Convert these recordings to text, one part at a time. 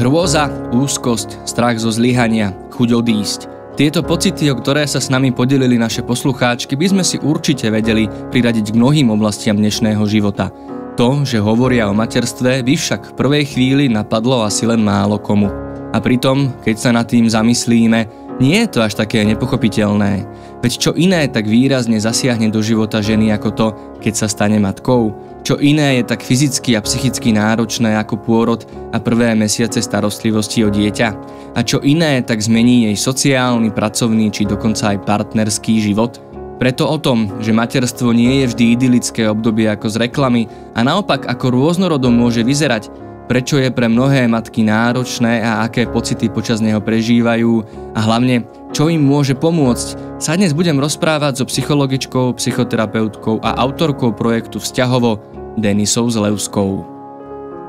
Hrôza, úzkosť, strach zo zlyhania, chuť odísť. Tieto pocity, o ktoré sa s nami podelili naše poslucháčky, by sme si určite vedeli priradiť k mnohým oblastiam dnešného života. To, že hovoria o materstve, by však v prvej chvíli napadlo asi len málo komu. A pritom, keď sa nad tým zamyslíme, nie je to až také nepochopiteľné. Veď čo iné tak výrazne zasiahne do života ženy ako to, keď sa stane matkou. Čo iné je tak fyzicky a psychicky náročné ako pôrod a prvé mesiace starostlivosti o dieťa. A čo iné tak zmení jej sociálny, pracovný či dokonca aj partnerský život. Preto o tom, že materstvo nie je vždy idylické obdobie ako z reklamy a naopak ako rôznorodom môže vyzerať, prečo je pre mnohé matky náročné a aké pocity počas neho prežívajú a hlavne, čo im môže pomôcť, sa dnes budem rozprávať so psychologičkou, psychoterapeutkou a autorkou projektu Vzťahovo Denisou Zlevskou.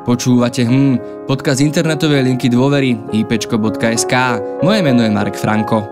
Počúvate hm, podkaz internetovej linky dôvery ipčko.sk. Moje meno je Mark Franko.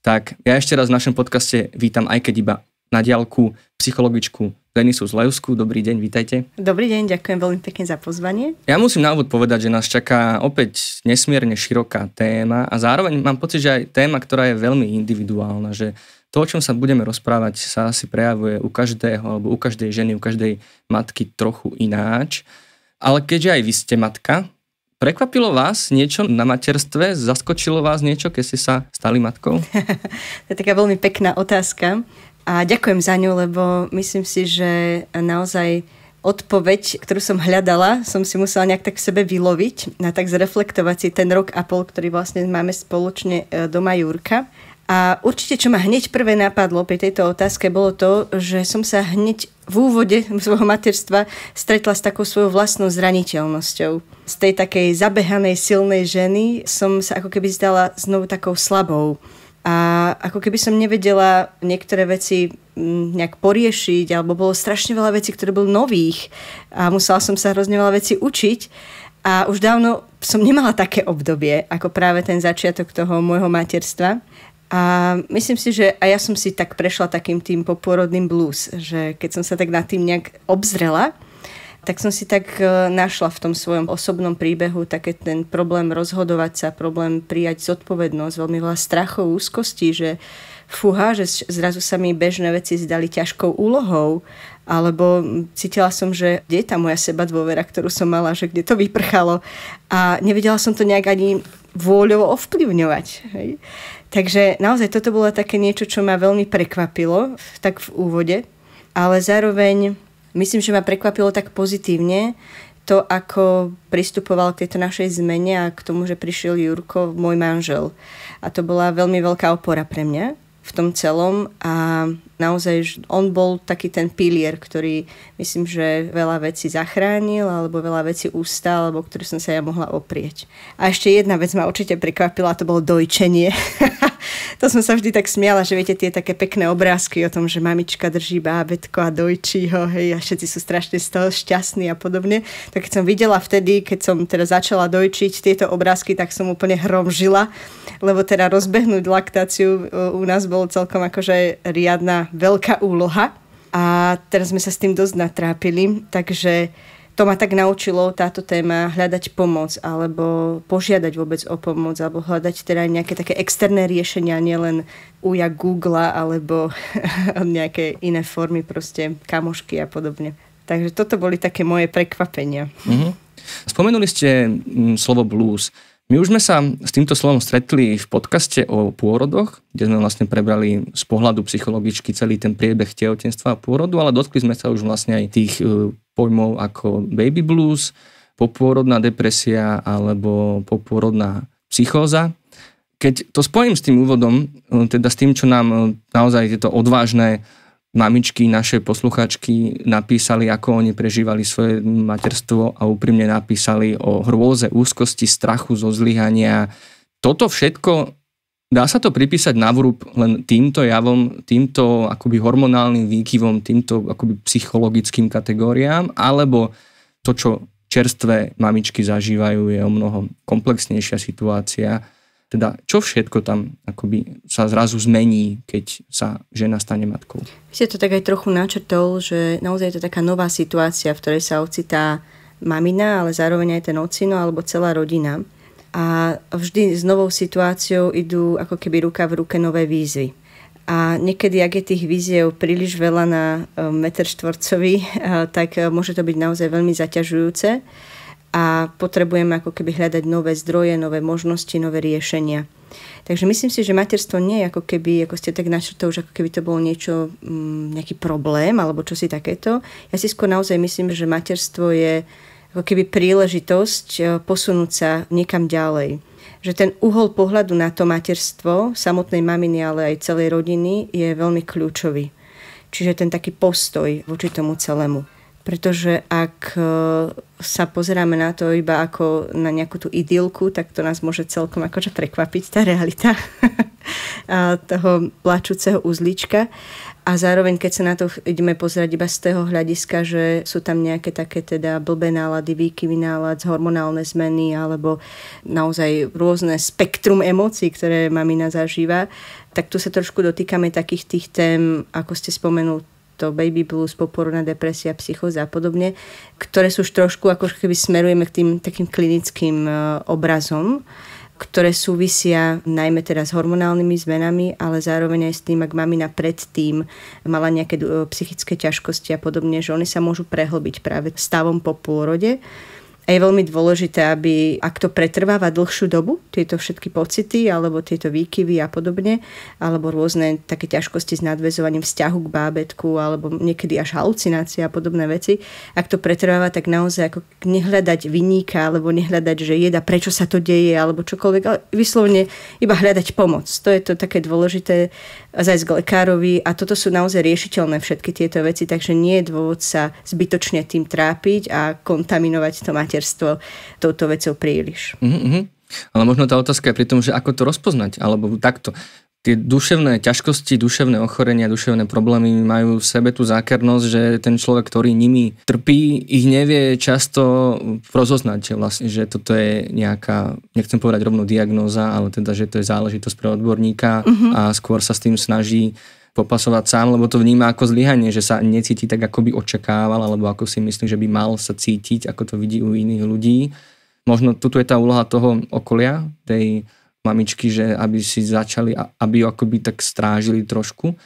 Tak ja ešte raz v našom podcaste vítam, aj keď iba na diálku psychologičku Denisu Zlevskú. Dobrý deň, vítajte. Dobrý deň, ďakujem veľmi pekne za pozvanie. Ja musím na úvod povedať, že nás čaká opäť nesmierne široká téma a zároveň mám pocit, že aj téma, ktorá je veľmi individuálna, že to, o čom sa budeme rozprávať, sa asi prejavuje u každého alebo u každej ženy, u každej matky trochu ináč. Ale keďže aj vy ste matka, Prekvapilo vás niečo na materstve? Zaskočilo vás niečo, keď ste sa stali matkou? to je taká veľmi pekná otázka a ďakujem za ňu, lebo myslím si, že naozaj odpoveď, ktorú som hľadala, som si musela nejak tak v sebe vyloviť a tak zreflektovať si ten rok a pol, ktorý vlastne máme spoločne e, doma Jurka. A určite, čo ma hneď prvé napadlo pri tejto otázke, bolo to, že som sa hneď v úvode svojho materstva stretla s takou svojou vlastnou zraniteľnosťou. Z tej takej zabehanej silnej ženy som sa ako keby zdala znovu takou slabou a ako keby som nevedela niektoré veci mm, nejak poriešiť, alebo bolo strašne veľa vecí, ktoré boli nových a musela som sa hrozne veľa vecí učiť a už dávno som nemala také obdobie, ako práve ten začiatok toho môjho materstva. A myslím si, že a ja som si tak prešla takým tým poporodným blues, že keď som sa tak nad tým nejak obzrela, tak som si tak e, našla v tom svojom osobnom príbehu také ten problém rozhodovať sa, problém prijať zodpovednosť, veľmi veľa strachov, úzkosti, že fuha, že zrazu sa mi bežné veci zdali ťažkou úlohou, alebo cítila som, že kde je tá moja seba dôvera, ktorú som mala, že kde to vyprchalo a nevedela som to nejak ani vôľovo ovplyvňovať. Hej. Takže naozaj toto bolo také niečo, čo ma veľmi prekvapilo, tak v úvode, ale zároveň myslím, že ma prekvapilo tak pozitívne to, ako pristupoval k tejto našej zmene a k tomu, že prišiel Jurko, môj manžel. A to bola veľmi veľká opora pre mňa v tom celom a naozaj on bol taký ten pilier, ktorý myslím, že veľa vecí zachránil alebo veľa vecí ustal, alebo ktorý som sa ja mohla oprieť. A ešte jedna vec ma určite prekvapila, to bolo dojčenie. to som sa vždy tak smiala, že viete tie také pekné obrázky o tom, že mamička drží bábetko a dojčí ho, hej, a všetci sú strašne z toho šťastní a podobne. Tak keď som videla vtedy, keď som teda začala dojčiť tieto obrázky, tak som úplne hromžila, lebo teda rozbehnúť laktáciu e, u nás bolo celkom akože riadna veľká úloha. A teraz sme sa s tým dosť natrápili, takže to ma tak naučilo táto téma hľadať pomoc alebo požiadať vôbec o pomoc alebo hľadať teda nejaké také externé riešenia, nielen uja Google alebo nejaké iné formy proste kamošky a podobne. Takže toto boli také moje prekvapenia. Mm-hmm. Spomenuli ste mm, slovo blues. My už sme sa s týmto slovom stretli v podcaste o pôrodoch, kde sme vlastne prebrali z pohľadu psychologičky celý ten priebeh tehotenstva a pôrodu, ale dotkli sme sa už vlastne aj tých e, pojmov ako baby blues, popôrodná depresia alebo popôrodná psychóza. Keď to spojím s tým úvodom, e, teda s tým, čo nám e, naozaj tieto odvážne mamičky, naše posluchačky napísali, ako oni prežívali svoje materstvo a úprimne napísali o hrôze, úzkosti, strachu zo zlyhania. Toto všetko, dá sa to pripísať na vrúb len týmto javom, týmto akoby hormonálnym výkyvom, týmto akoby psychologickým kategóriám, alebo to, čo čerstvé mamičky zažívajú, je o mnoho komplexnejšia situácia teda čo všetko tam akoby sa zrazu zmení, keď sa žena stane matkou? Vy ste to tak aj trochu načrtol, že naozaj je to taká nová situácia, v ktorej sa ocitá mamina, ale zároveň aj ten ocino alebo celá rodina. A vždy s novou situáciou idú ako keby ruka v ruke nové výzvy. A niekedy, ak je tých víziev príliš veľa na e, meter štvorcový, e, tak e, môže to byť naozaj veľmi zaťažujúce a potrebujeme ako keby hľadať nové zdroje, nové možnosti, nové riešenia. Takže myslím si, že materstvo nie je ako keby, ako ste tak načrto, už ako keby to bolo niečo, mm, nejaký problém alebo čosi takéto. Ja si skôr naozaj myslím, že materstvo je ako keby príležitosť e, posunúť sa niekam ďalej. Že ten uhol pohľadu na to materstvo samotnej maminy, ale aj celej rodiny je veľmi kľúčový. Čiže ten taký postoj voči tomu celému pretože ak e, sa pozeráme na to iba ako na nejakú tú idylku, tak to nás môže celkom akože prekvapiť tá realita toho plačúceho uzlička. A zároveň, keď sa na to ideme pozerať iba z toho hľadiska, že sú tam nejaké také teda blbé nálady, výkyvy nálad, hormonálne zmeny alebo naozaj rôzne spektrum emócií, ktoré mamina zažíva, tak tu sa trošku dotýkame takých tých tém, ako ste spomenuli, to baby blues, poporodná depresia, psychóza a podobne, ktoré sú už trošku ako keby smerujeme k tým takým klinickým e, obrazom ktoré súvisia najmä teda s hormonálnymi zmenami, ale zároveň aj s tým, ak mamina predtým mala nejaké e, psychické ťažkosti a podobne, že oni sa môžu prehlbiť práve stavom po pôrode. A je veľmi dôležité, aby ak to pretrváva dlhšiu dobu, tieto všetky pocity alebo tieto výkyvy a podobne, alebo rôzne také ťažkosti s nadväzovaním vzťahu k bábetku alebo niekedy až halucinácie a podobné veci, ak to pretrváva, tak naozaj ako nehľadať vyníka alebo nehľadať, že jeda, prečo sa to deje alebo čokoľvek, ale vyslovne iba hľadať pomoc. To je to také dôležité zajsť k lekárovi a toto sú naozaj riešiteľné všetky tieto veci, takže nie je dôvod sa zbytočne tým trápiť a kontaminovať to máte ministerstvo touto vecou príliš. Mm-hmm. Ale možno tá otázka je pri tom, že ako to rozpoznať, alebo takto tie duševné ťažkosti, duševné ochorenia, duševné problémy majú v sebe tú zákernosť, že ten človek, ktorý nimi trpí, ich nevie často rozoznať, že vlastne, že toto je nejaká, nechcem povedať rovno diagnóza, ale teda, že to je záležitosť pre odborníka mm-hmm. a skôr sa s tým snaží popasovať sám, lebo to vníma ako zlyhanie, že sa necíti tak, ako by očakával, alebo ako si myslí, že by mal sa cítiť, ako to vidí u iných ľudí. Možno tuto je tá úloha toho okolia, tej mamičky, že aby si začali, aby akoby tak strážili trošku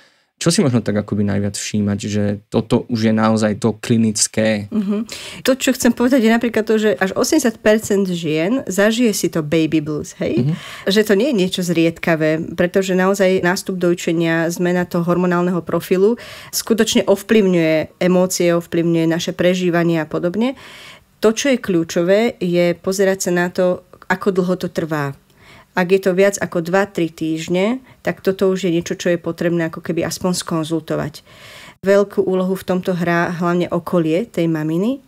čo si možno tak akoby najviac všímať, že toto už je naozaj to klinické? Uh-huh. To, čo chcem povedať, je napríklad to, že až 80% žien zažije si to baby blues, hej? Uh-huh. Že to nie je niečo zriedkavé, pretože naozaj nástup dojčenia, zmena toho hormonálneho profilu skutočne ovplyvňuje emócie, ovplyvňuje naše prežívanie a podobne. To, čo je kľúčové, je pozerať sa na to, ako dlho to trvá. Ak je to viac ako 2-3 týždne, tak toto už je niečo, čo je potrebné ako keby aspoň skonzultovať. Veľkú úlohu v tomto hrá hlavne okolie tej maminy,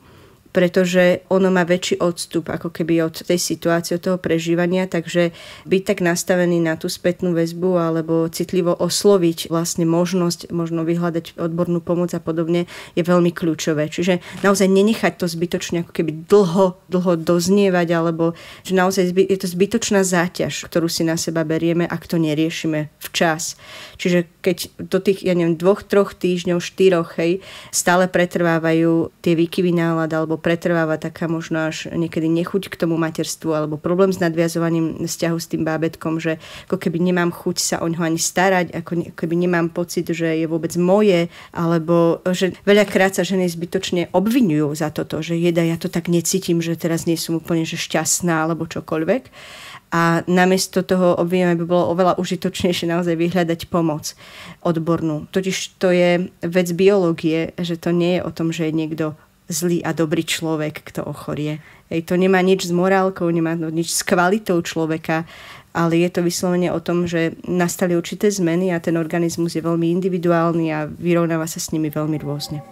pretože ono má väčší odstup ako keby od tej situácie, od toho prežívania, takže byť tak nastavený na tú spätnú väzbu alebo citlivo osloviť vlastne možnosť, možno vyhľadať odbornú pomoc a podobne je veľmi kľúčové. Čiže naozaj nenechať to zbytočne ako keby dlho, dlho doznievať alebo že naozaj je to zbytočná záťaž, ktorú si na seba berieme, ak to neriešime včas. Čiže keď do tých, ja neviem, dvoch, troch týždňov, štyroch, hej, stále pretrvávajú tie výkyvy nálad alebo pretrváva taká možno až niekedy nechuť k tomu materstvu alebo problém s nadviazovaním vzťahu s tým bábetkom, že ako keby nemám chuť sa o ňo ani starať, ako keby nemám pocit, že je vôbec moje, alebo že veľakrát sa ženy zbytočne obvinujú za toto, že jeda, ja to tak necítim, že teraz nie som úplne že šťastná alebo čokoľvek. A namiesto toho obvinujem, by bolo oveľa užitočnejšie naozaj vyhľadať pomoc odbornú. Totiž to je vec biológie, že to nie je o tom, že je niekto zlý a dobrý človek, kto ochorie. Ej, to nemá nič s morálkou, nemá no nič s kvalitou človeka, ale je to vyslovene o tom, že nastali určité zmeny a ten organizmus je veľmi individuálny a vyrovnáva sa s nimi veľmi rôzne.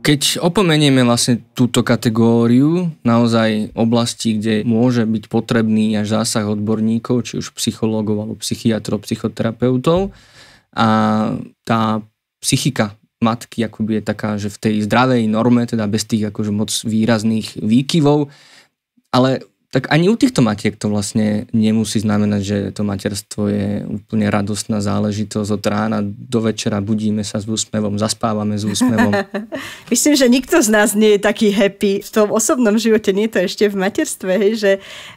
Keď opomenieme vlastne túto kategóriu, naozaj oblasti, kde môže byť potrebný až zásah odborníkov, či už psychológov alebo psychiatrov, psychoterapeutov, a tá psychika matky akoby je taká, že v tej zdravej norme, teda bez tých akože moc výrazných výkyvov, ale tak ani u týchto matiek to vlastne nemusí znamenať, že to materstvo je úplne radostná záležitosť. Od rána do večera budíme sa s úsmevom, zaspávame s úsmevom. Myslím, že nikto z nás nie je taký happy v tom osobnom živote, nie je to ešte v materstve, hej, že,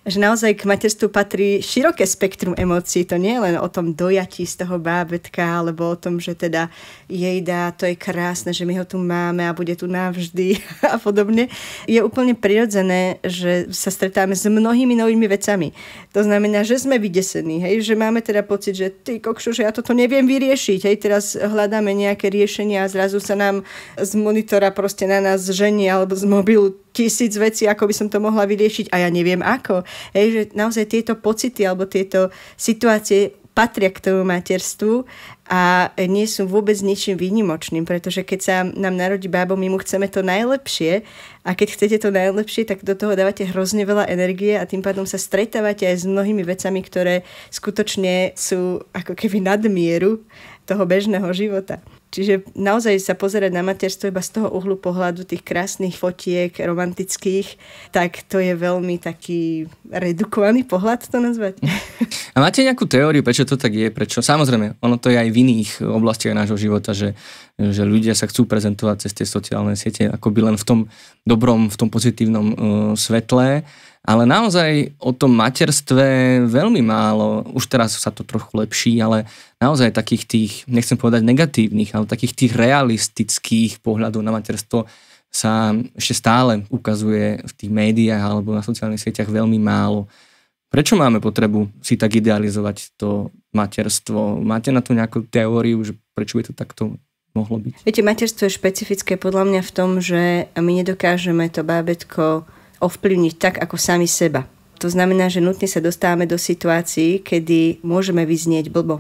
že naozaj k materstvu patrí široké spektrum emócií. To nie je len o tom dojatí z toho bábetka, alebo o tom, že teda jej dá, to je krásne, že my ho tu máme a bude tu navždy a podobne. Je úplne prirodzené, že sa stretáme s s mnohými novými vecami. To znamená, že sme vydesení, hej, že máme teda pocit, že ty kokšu, že ja toto neviem vyriešiť, hej, teraz hľadáme nejaké riešenia a zrazu sa nám z monitora proste na nás ženie alebo z mobilu tisíc vecí, ako by som to mohla vyriešiť a ja neviem ako. Hej, že naozaj tieto pocity alebo tieto situácie patria k tomu materstvu a nie sú vôbec ničím výnimočným, pretože keď sa nám narodí bábo, my mu chceme to najlepšie a keď chcete to najlepšie, tak do toho dávate hrozne veľa energie a tým pádom sa stretávate aj s mnohými vecami, ktoré skutočne sú ako keby nadmieru toho bežného života. Čiže naozaj sa pozerať na materstvo iba z toho uhlu pohľadu tých krásnych fotiek romantických, tak to je veľmi taký redukovaný pohľad to nazvať. A máte nejakú teóriu, prečo to tak je? Prečo? Samozrejme, ono to je aj v iných oblastiach nášho života, že, že ľudia sa chcú prezentovať cez tie sociálne siete akoby len v tom dobrom, v tom pozitívnom uh, svetle ale naozaj o tom materstve veľmi málo, už teraz sa to trochu lepší, ale naozaj takých tých, nechcem povedať negatívnych, ale takých tých realistických pohľadov na materstvo sa ešte stále ukazuje v tých médiách alebo na sociálnych sieťach veľmi málo. Prečo máme potrebu si tak idealizovať to materstvo? Máte na to nejakú teóriu, že prečo by to takto mohlo byť? Viete, materstvo je špecifické podľa mňa v tom, že my nedokážeme to bábetko ovplyvniť tak, ako sami seba. To znamená, že nutne sa dostávame do situácií, kedy môžeme vyznieť blbo,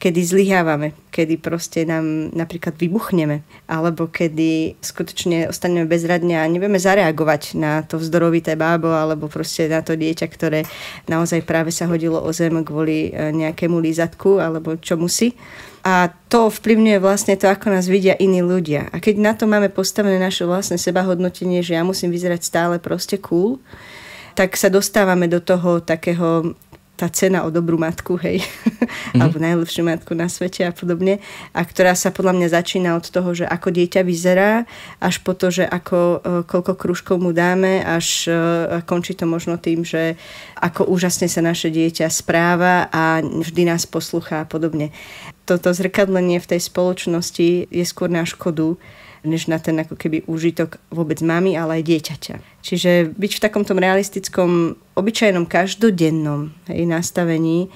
kedy zlyhávame, kedy proste nám napríklad vybuchneme, alebo kedy skutočne ostaneme bezradne a nevieme zareagovať na to vzdorovité bábo alebo proste na to dieťa, ktoré naozaj práve sa hodilo o zem kvôli e, nejakému lízatku alebo čomu si a to vplyvňuje vlastne to, ako nás vidia iní ľudia. A keď na to máme postavené naše vlastné sebahodnotenie, že ja musím vyzerať stále proste cool, tak sa dostávame do toho takého tá cena o dobrú matku, hej mm-hmm. alebo najlepšiu matku na svete a podobne. A ktorá sa podľa mňa začína od toho, že ako dieťa vyzerá, až po to, že ako, e, koľko krúžkov mu dáme, až e, končí to možno tým, že ako úžasne sa naše dieťa správa a vždy nás poslucha a podobne. Toto zrkadlenie v tej spoločnosti je skôr na škodu, než na ten ako keby úžitok vôbec mami, ale aj dieťaťa. Čiže byť v takomto realistickom, obyčajnom, každodennom hej, nastavení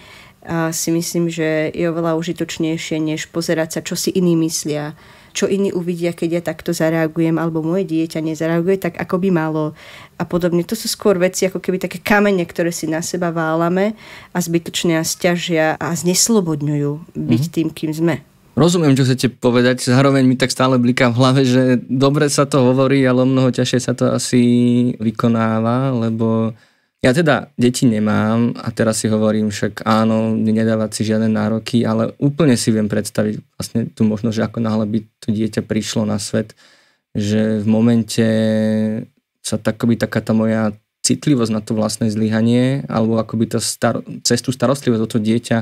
a si myslím, že je oveľa užitočnejšie, než pozerať sa, čo si iní myslia, čo iní uvidia, keď ja takto zareagujem, alebo moje dieťa nezareaguje tak, ako by malo a podobne. To sú skôr veci, ako keby také kamene, ktoré si na seba válame a zbytočne nás ťažia a zneslobodňujú byť mm-hmm. tým, kým sme. Rozumiem, čo chcete povedať, zároveň mi tak stále bliká v hlave, že dobre sa to hovorí, ale o mnoho ťažšie sa to asi vykonáva, lebo ja teda deti nemám a teraz si hovorím však áno, nedávať si žiadne nároky, ale úplne si viem predstaviť vlastne tú možnosť, že ako náhle by to dieťa prišlo na svet, že v momente sa takoby taká tá moja citlivosť na to vlastné zlyhanie, alebo akoby tá star- cestu starostlivosť o to dieťa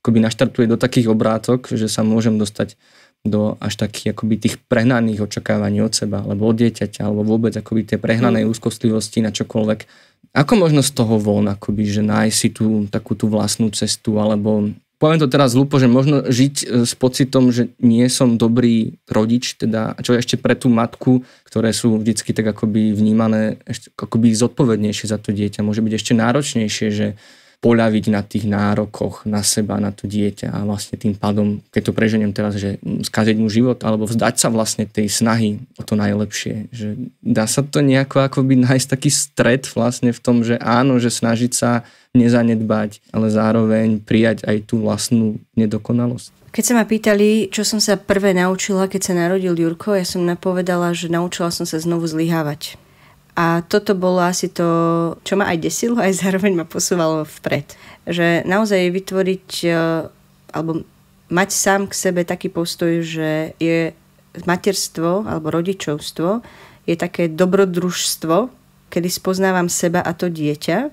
akoby naštartuje do takých obrátok, že sa môžem dostať do až takých akoby tých prehnaných očakávaní od seba, alebo od dieťaťa, alebo vôbec akoby tie prehnanej mm. úzkostlivosti na čokoľvek ako možno z toho von, akoby, že nájsť si tú takú tú vlastnú cestu, alebo poviem to teraz hlúpo, že možno žiť e, s pocitom, že nie som dobrý rodič, teda čo ešte pre tú matku, ktoré sú vždycky tak akoby vnímané ešte akoby zodpovednejšie za to dieťa, môže byť ešte náročnejšie, že poľaviť na tých nárokoch na seba, na to dieťa a vlastne tým pádom, keď to preženiem teraz, že skaziť mu život alebo vzdať sa vlastne tej snahy o to najlepšie. Že dá sa to nejako akoby nájsť taký stred vlastne v tom, že áno, že snažiť sa nezanedbať, ale zároveň prijať aj tú vlastnú nedokonalosť. Keď sa ma pýtali, čo som sa prvé naučila, keď sa narodil Jurko, ja som napovedala, že naučila som sa znovu zlyhávať a toto bolo asi to, čo ma aj desilo, aj zároveň ma posúvalo vpred. Že naozaj vytvoriť, e, alebo mať sám k sebe taký postoj, že je materstvo alebo rodičovstvo je také dobrodružstvo, kedy spoznávam seba a to dieťa,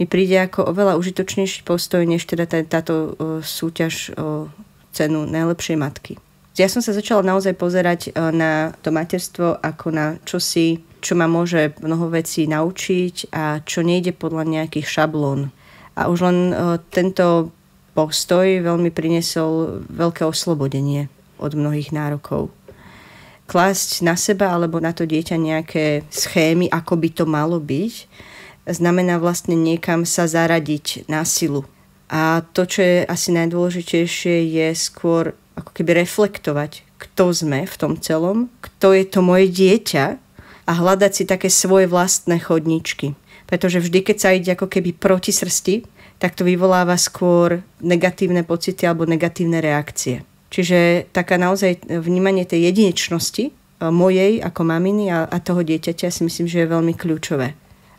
mi príde ako oveľa užitočnejší postoj, než teda tá, táto e, súťaž o cenu najlepšej matky. Ja som sa začala naozaj pozerať e, na to materstvo ako na čosi čo ma môže mnoho vecí naučiť a čo nejde podľa nejakých šablón. A už len e, tento postoj veľmi priniesol veľké oslobodenie od mnohých nárokov. Klásť na seba alebo na to dieťa nejaké schémy, ako by to malo byť, znamená vlastne niekam sa zaradiť na silu. A to, čo je asi najdôležitejšie, je skôr ako keby reflektovať, kto sme v tom celom, kto je to moje dieťa a hľadať si také svoje vlastné chodničky. Pretože vždy, keď sa ide ako keby proti srsti, tak to vyvoláva skôr negatívne pocity alebo negatívne reakcie. Čiže taká naozaj vnímanie tej jedinečnosti e, mojej ako maminy a, a toho dieťaťa si myslím, že je veľmi kľúčové.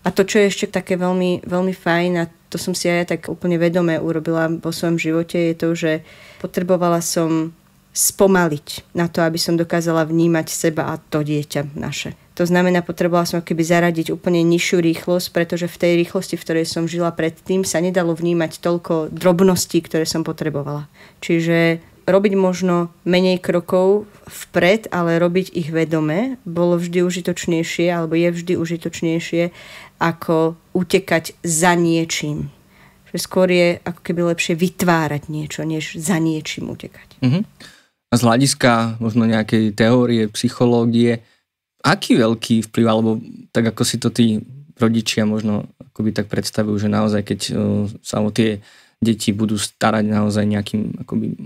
A to, čo je ešte také veľmi, veľmi fajn a to som si aj ja tak úplne vedomé urobila vo svojom živote, je to, že potrebovala som spomaliť na to, aby som dokázala vnímať seba a to dieťa naše. To znamená, potrebovala som keby zaradiť úplne nižšiu rýchlosť, pretože v tej rýchlosti, v ktorej som žila predtým, sa nedalo vnímať toľko drobností, ktoré som potrebovala. Čiže robiť možno menej krokov vpred, ale robiť ich vedome, bolo vždy užitočnejšie, alebo je vždy užitočnejšie, ako utekať za niečím. Že skôr je ako keby lepšie vytvárať niečo, než za niečím utekať. Mm-hmm. A z hľadiska možno nejakej teórie, psychológie, Aký veľký vplyv, alebo tak ako si to tí rodičia možno akoby tak predstavujú, že naozaj keď uh, sa o tie deti budú starať naozaj nejakým akoby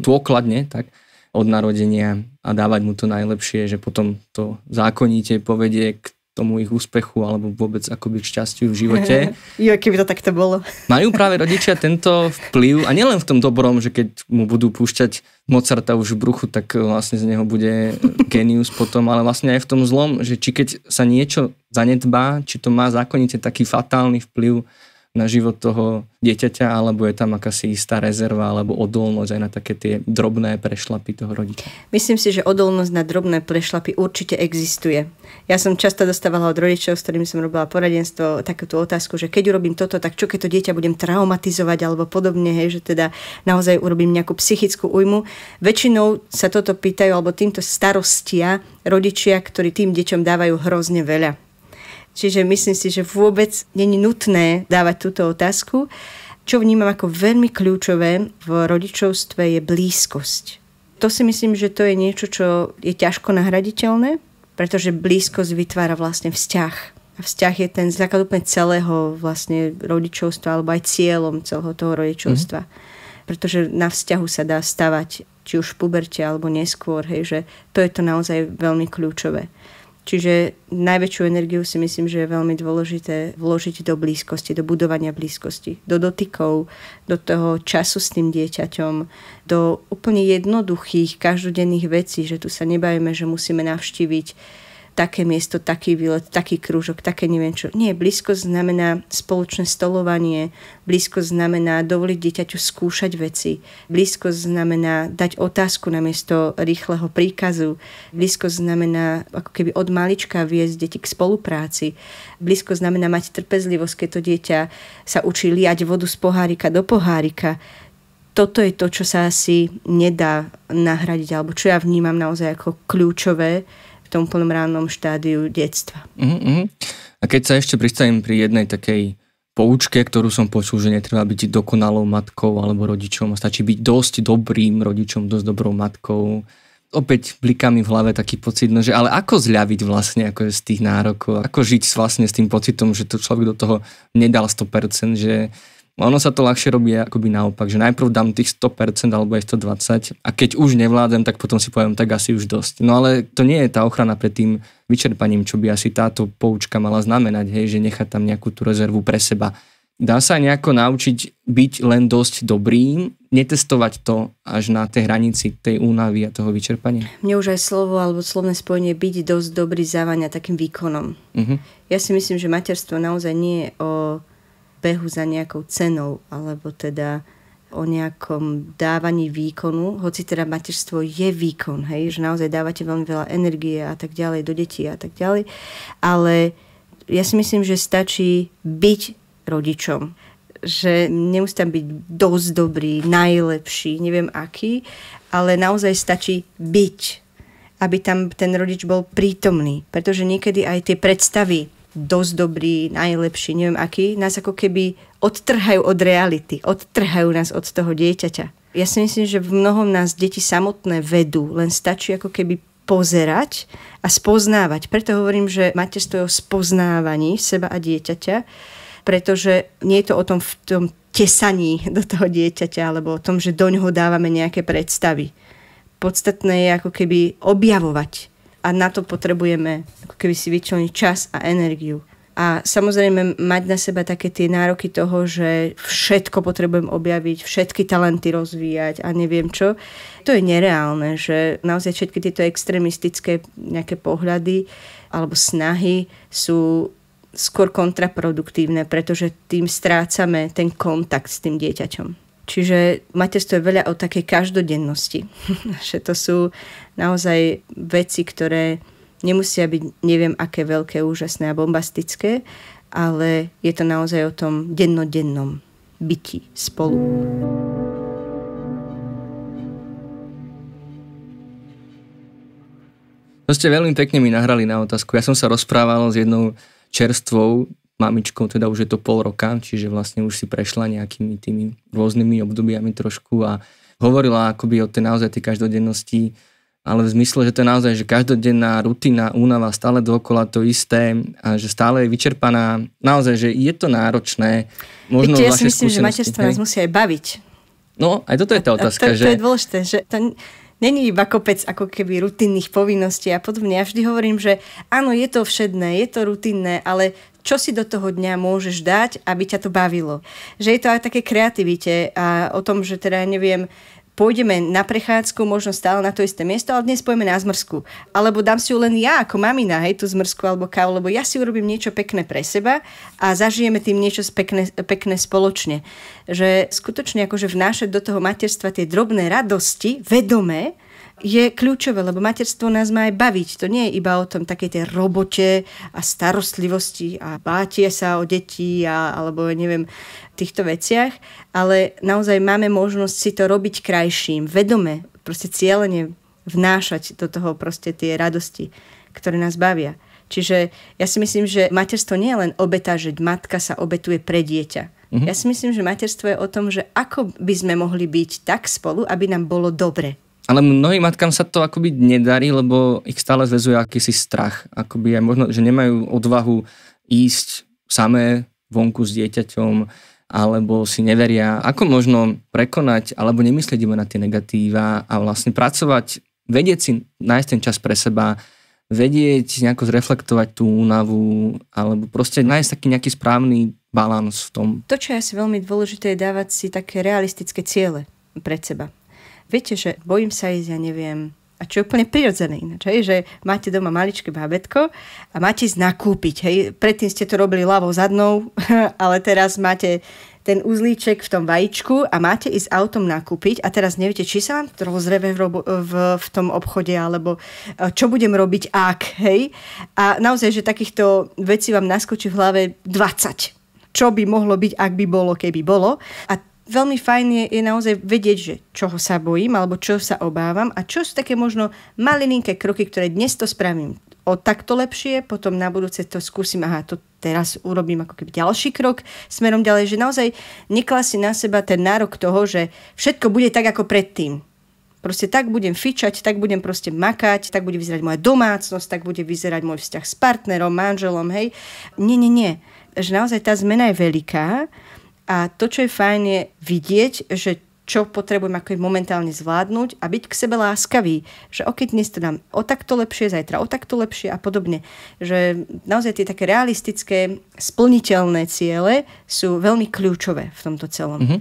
dôkladne, tak od narodenia a dávať mu to najlepšie, že potom to zákonite povedie k tomu ich úspechu alebo vôbec akoby k šťastiu v živote. jo, keby to takto bolo. Majú práve rodičia tento vplyv a nielen v tom dobrom, že keď mu budú púšťať Mozarta už v bruchu, tak e, vlastne z neho bude e, genius potom, ale vlastne aj v tom zlom, že či keď sa niečo zanedbá, či to má zákonite taký fatálny vplyv na život toho dieťaťa, alebo je tam akási istá rezerva alebo odolnosť aj na také tie drobné prešlapy toho rodiča? Myslím si, že odolnosť na drobné prešlapy určite existuje. Ja som často dostávala od rodičov, s ktorými som robila poradenstvo, takúto otázku, že keď urobím toto, tak čo keď to dieťa budem traumatizovať alebo podobne, hej, že teda naozaj urobím nejakú psychickú újmu. Väčšinou sa toto pýtajú, alebo týmto starostia rodičia, ktorí tým deťom dávajú hrozne veľa Čiže myslím si, že vôbec není nutné dávať túto otázku. Čo vnímam ako veľmi kľúčové v rodičovstve je blízkosť. To si myslím, že to je niečo, čo je ťažko nahraditeľné, pretože blízkosť vytvára vlastne vzťah. A vzťah je ten základ úplne celého vlastne rodičovstva alebo aj cieľom celého toho rodičovstva. Mm-hmm. Pretože na vzťahu sa dá stavať, či už v puberte alebo neskôr, hej, že to je to naozaj veľmi kľúčové. Čiže najväčšiu energiu si myslím, že je veľmi dôležité vložiť do blízkosti, do budovania blízkosti, do dotykov, do toho času s tým dieťaťom, do úplne jednoduchých každodenných vecí, že tu sa nebajeme, že musíme navštíviť také miesto, taký výlet, taký krúžok, také neviem čo. Nie, blízko znamená spoločné stolovanie, blízko znamená dovoliť dieťaťu skúšať veci, blízko znamená dať otázku namiesto rýchleho príkazu, blízko znamená ako keby od malička viesť deti k spolupráci, blízko znamená mať trpezlivosť, keď to dieťa sa učí liať vodu z pohárika do pohárika toto je to, čo sa asi nedá nahradiť, alebo čo ja vnímam naozaj ako kľúčové tom plnom ránom štádiu detstva. Mm-hmm. A keď sa ešte pristavím pri jednej takej poučke, ktorú som počul, že netreba byť dokonalou matkou alebo rodičom a stačí byť dosť dobrým rodičom, dosť dobrou matkou. Opäť bliká mi v hlave taký pocit, no, že ale ako zľaviť vlastne ako z tých nárokov, ako žiť vlastne s tým pocitom, že to človek do toho nedal 100%, že ono sa to ľahšie robí akoby naopak, že najprv dám tých 100% alebo aj 120 a keď už nevládem, tak potom si poviem, tak asi už dosť. No ale to nie je tá ochrana pred tým vyčerpaním, čo by asi táto poučka mala znamenať, hej, že nechať tam nejakú tú rezervu pre seba. Dá sa nejako naučiť byť len dosť dobrým, netestovať to až na tej hranici tej únavy a toho vyčerpania? Mne už aj slovo alebo slovné spojenie byť dosť dobrý závania takým výkonom. Uh-huh. Ja si myslím, že materstvo naozaj nie je o behu za nejakou cenou alebo teda o nejakom dávaní výkonu, hoci teda materstvo je výkon, hej, že naozaj dávate veľmi veľa energie a tak ďalej do detí a tak ďalej, ale ja si myslím, že stačí byť rodičom že nemusí tam byť dosť dobrý, najlepší, neviem aký, ale naozaj stačí byť, aby tam ten rodič bol prítomný. Pretože niekedy aj tie predstavy dosť dobrý, najlepší, neviem aký, nás ako keby odtrhajú od reality, odtrhajú nás od toho dieťaťa. Ja si myslím, že v mnohom nás deti samotné vedú, len stačí ako keby pozerať a spoznávať. Preto hovorím, že materstvo je o spoznávaní seba a dieťaťa, pretože nie je to o tom, v tom tesaní do toho dieťaťa alebo o tom, že do ňoho dávame nejaké predstavy. Podstatné je ako keby objavovať a na to potrebujeme ako keby si vyčleniť čas a energiu. A samozrejme mať na seba také tie nároky toho, že všetko potrebujem objaviť, všetky talenty rozvíjať a neviem čo, to je nereálne, že naozaj všetky tieto extremistické nejaké pohľady alebo snahy sú skôr kontraproduktívne, pretože tým strácame ten kontakt s tým dieťaťom. Čiže materstvo je veľa o takej každodennosti. že to sú naozaj veci, ktoré nemusia byť neviem aké veľké, úžasné a bombastické, ale je to naozaj o tom dennodennom byti spolu. To ste veľmi pekne mi nahrali na otázku. Ja som sa rozprával s jednou čerstvou mamičkou, teda už je to pol roka, čiže vlastne už si prešla nejakými tými rôznymi obdobiami trošku a hovorila akoby o tej naozaj tej každodennosti, ale v zmysle, že to je naozaj, že každodenná rutina, únava, stále dokola to isté a že stále je vyčerpaná. Naozaj, že je to náročné. Možno Viete, ja si myslím, že materstvo nás musí aj baviť. No, aj toto je tá otázka. A to, že... to je dôležité, že to není iba kopec ako keby rutinných povinností a podobne. Ja vždy hovorím, že áno, je to všedné, je to rutinné, ale čo si do toho dňa môžeš dať, aby ťa to bavilo. Že je to aj také kreativite a o tom, že teda neviem, pôjdeme na prechádzku, možno stále na to isté miesto, ale dnes pôjdeme na zmrzku. Alebo dám si ju len ja ako mamina, hej, tú zmrzku alebo kávu, lebo ja si urobím niečo pekné pre seba a zažijeme tým niečo pekné, pekné spoločne. Že skutočne akože vnášať do toho materstva tie drobné radosti, vedomé, je kľúčové, lebo materstvo nás má aj baviť. To nie je iba o tom takej tej robote a starostlivosti a bátie sa o deti a, alebo neviem, týchto veciach, ale naozaj máme možnosť si to robiť krajším, vedome, proste cieľene vnášať do toho proste tie radosti, ktoré nás bavia. Čiže ja si myslím, že materstvo nie je len obeta, že matka sa obetuje pre dieťa. Mm-hmm. Ja si myslím, že materstvo je o tom, že ako by sme mohli byť tak spolu, aby nám bolo dobre ale mnohým matkám sa to akoby nedarí, lebo ich stále zvezuje akýsi strach. Akoby aj možno, že nemajú odvahu ísť samé vonku s dieťaťom, alebo si neveria, ako možno prekonať, alebo nemyslieť iba na tie negatíva a vlastne pracovať, vedieť si nájsť ten čas pre seba, vedieť nejako zreflektovať tú únavu, alebo proste nájsť taký nejaký správny balans v tom. To, čo je asi veľmi dôležité, je dávať si také realistické ciele pred seba viete, že bojím sa ísť, ja neviem, a čo je úplne prirodzené ináč, hej, že máte doma maličké bábetko a máte ísť nakúpiť. Hej. Predtým ste to robili ľavou zadnou, ale teraz máte ten uzlíček v tom vajíčku a máte ísť autom nakúpiť a teraz neviete, či sa vám to rozreve v, robo, v, v tom obchode alebo e, čo budem robiť ak, hej. A naozaj, že takýchto vecí vám naskočí v hlave 20 čo by mohlo byť, ak by bolo, keby bolo. A veľmi fajn je, je naozaj vedieť, že čoho sa bojím alebo čo sa obávam a čo sú také možno malininké kroky, ktoré dnes to spravím o takto lepšie, potom na budúce to skúsim, aha, to teraz urobím ako keby ďalší krok smerom ďalej, že naozaj neklasi na seba ten nárok toho, že všetko bude tak ako predtým. Proste tak budem fičať, tak budem proste makať, tak bude vyzerať moja domácnosť, tak bude vyzerať môj vzťah s partnerom, manželom, hej. Nie, nie, nie. Že naozaj tá zmena je veľká a to, čo je fajn, je vidieť, že čo potrebujem ako je momentálne zvládnuť a byť k sebe láskavý, že ok, dnes to nám o takto lepšie, zajtra o takto lepšie a podobne. Že naozaj tie také realistické, splniteľné ciele sú veľmi kľúčové v tomto celom. Mm-hmm.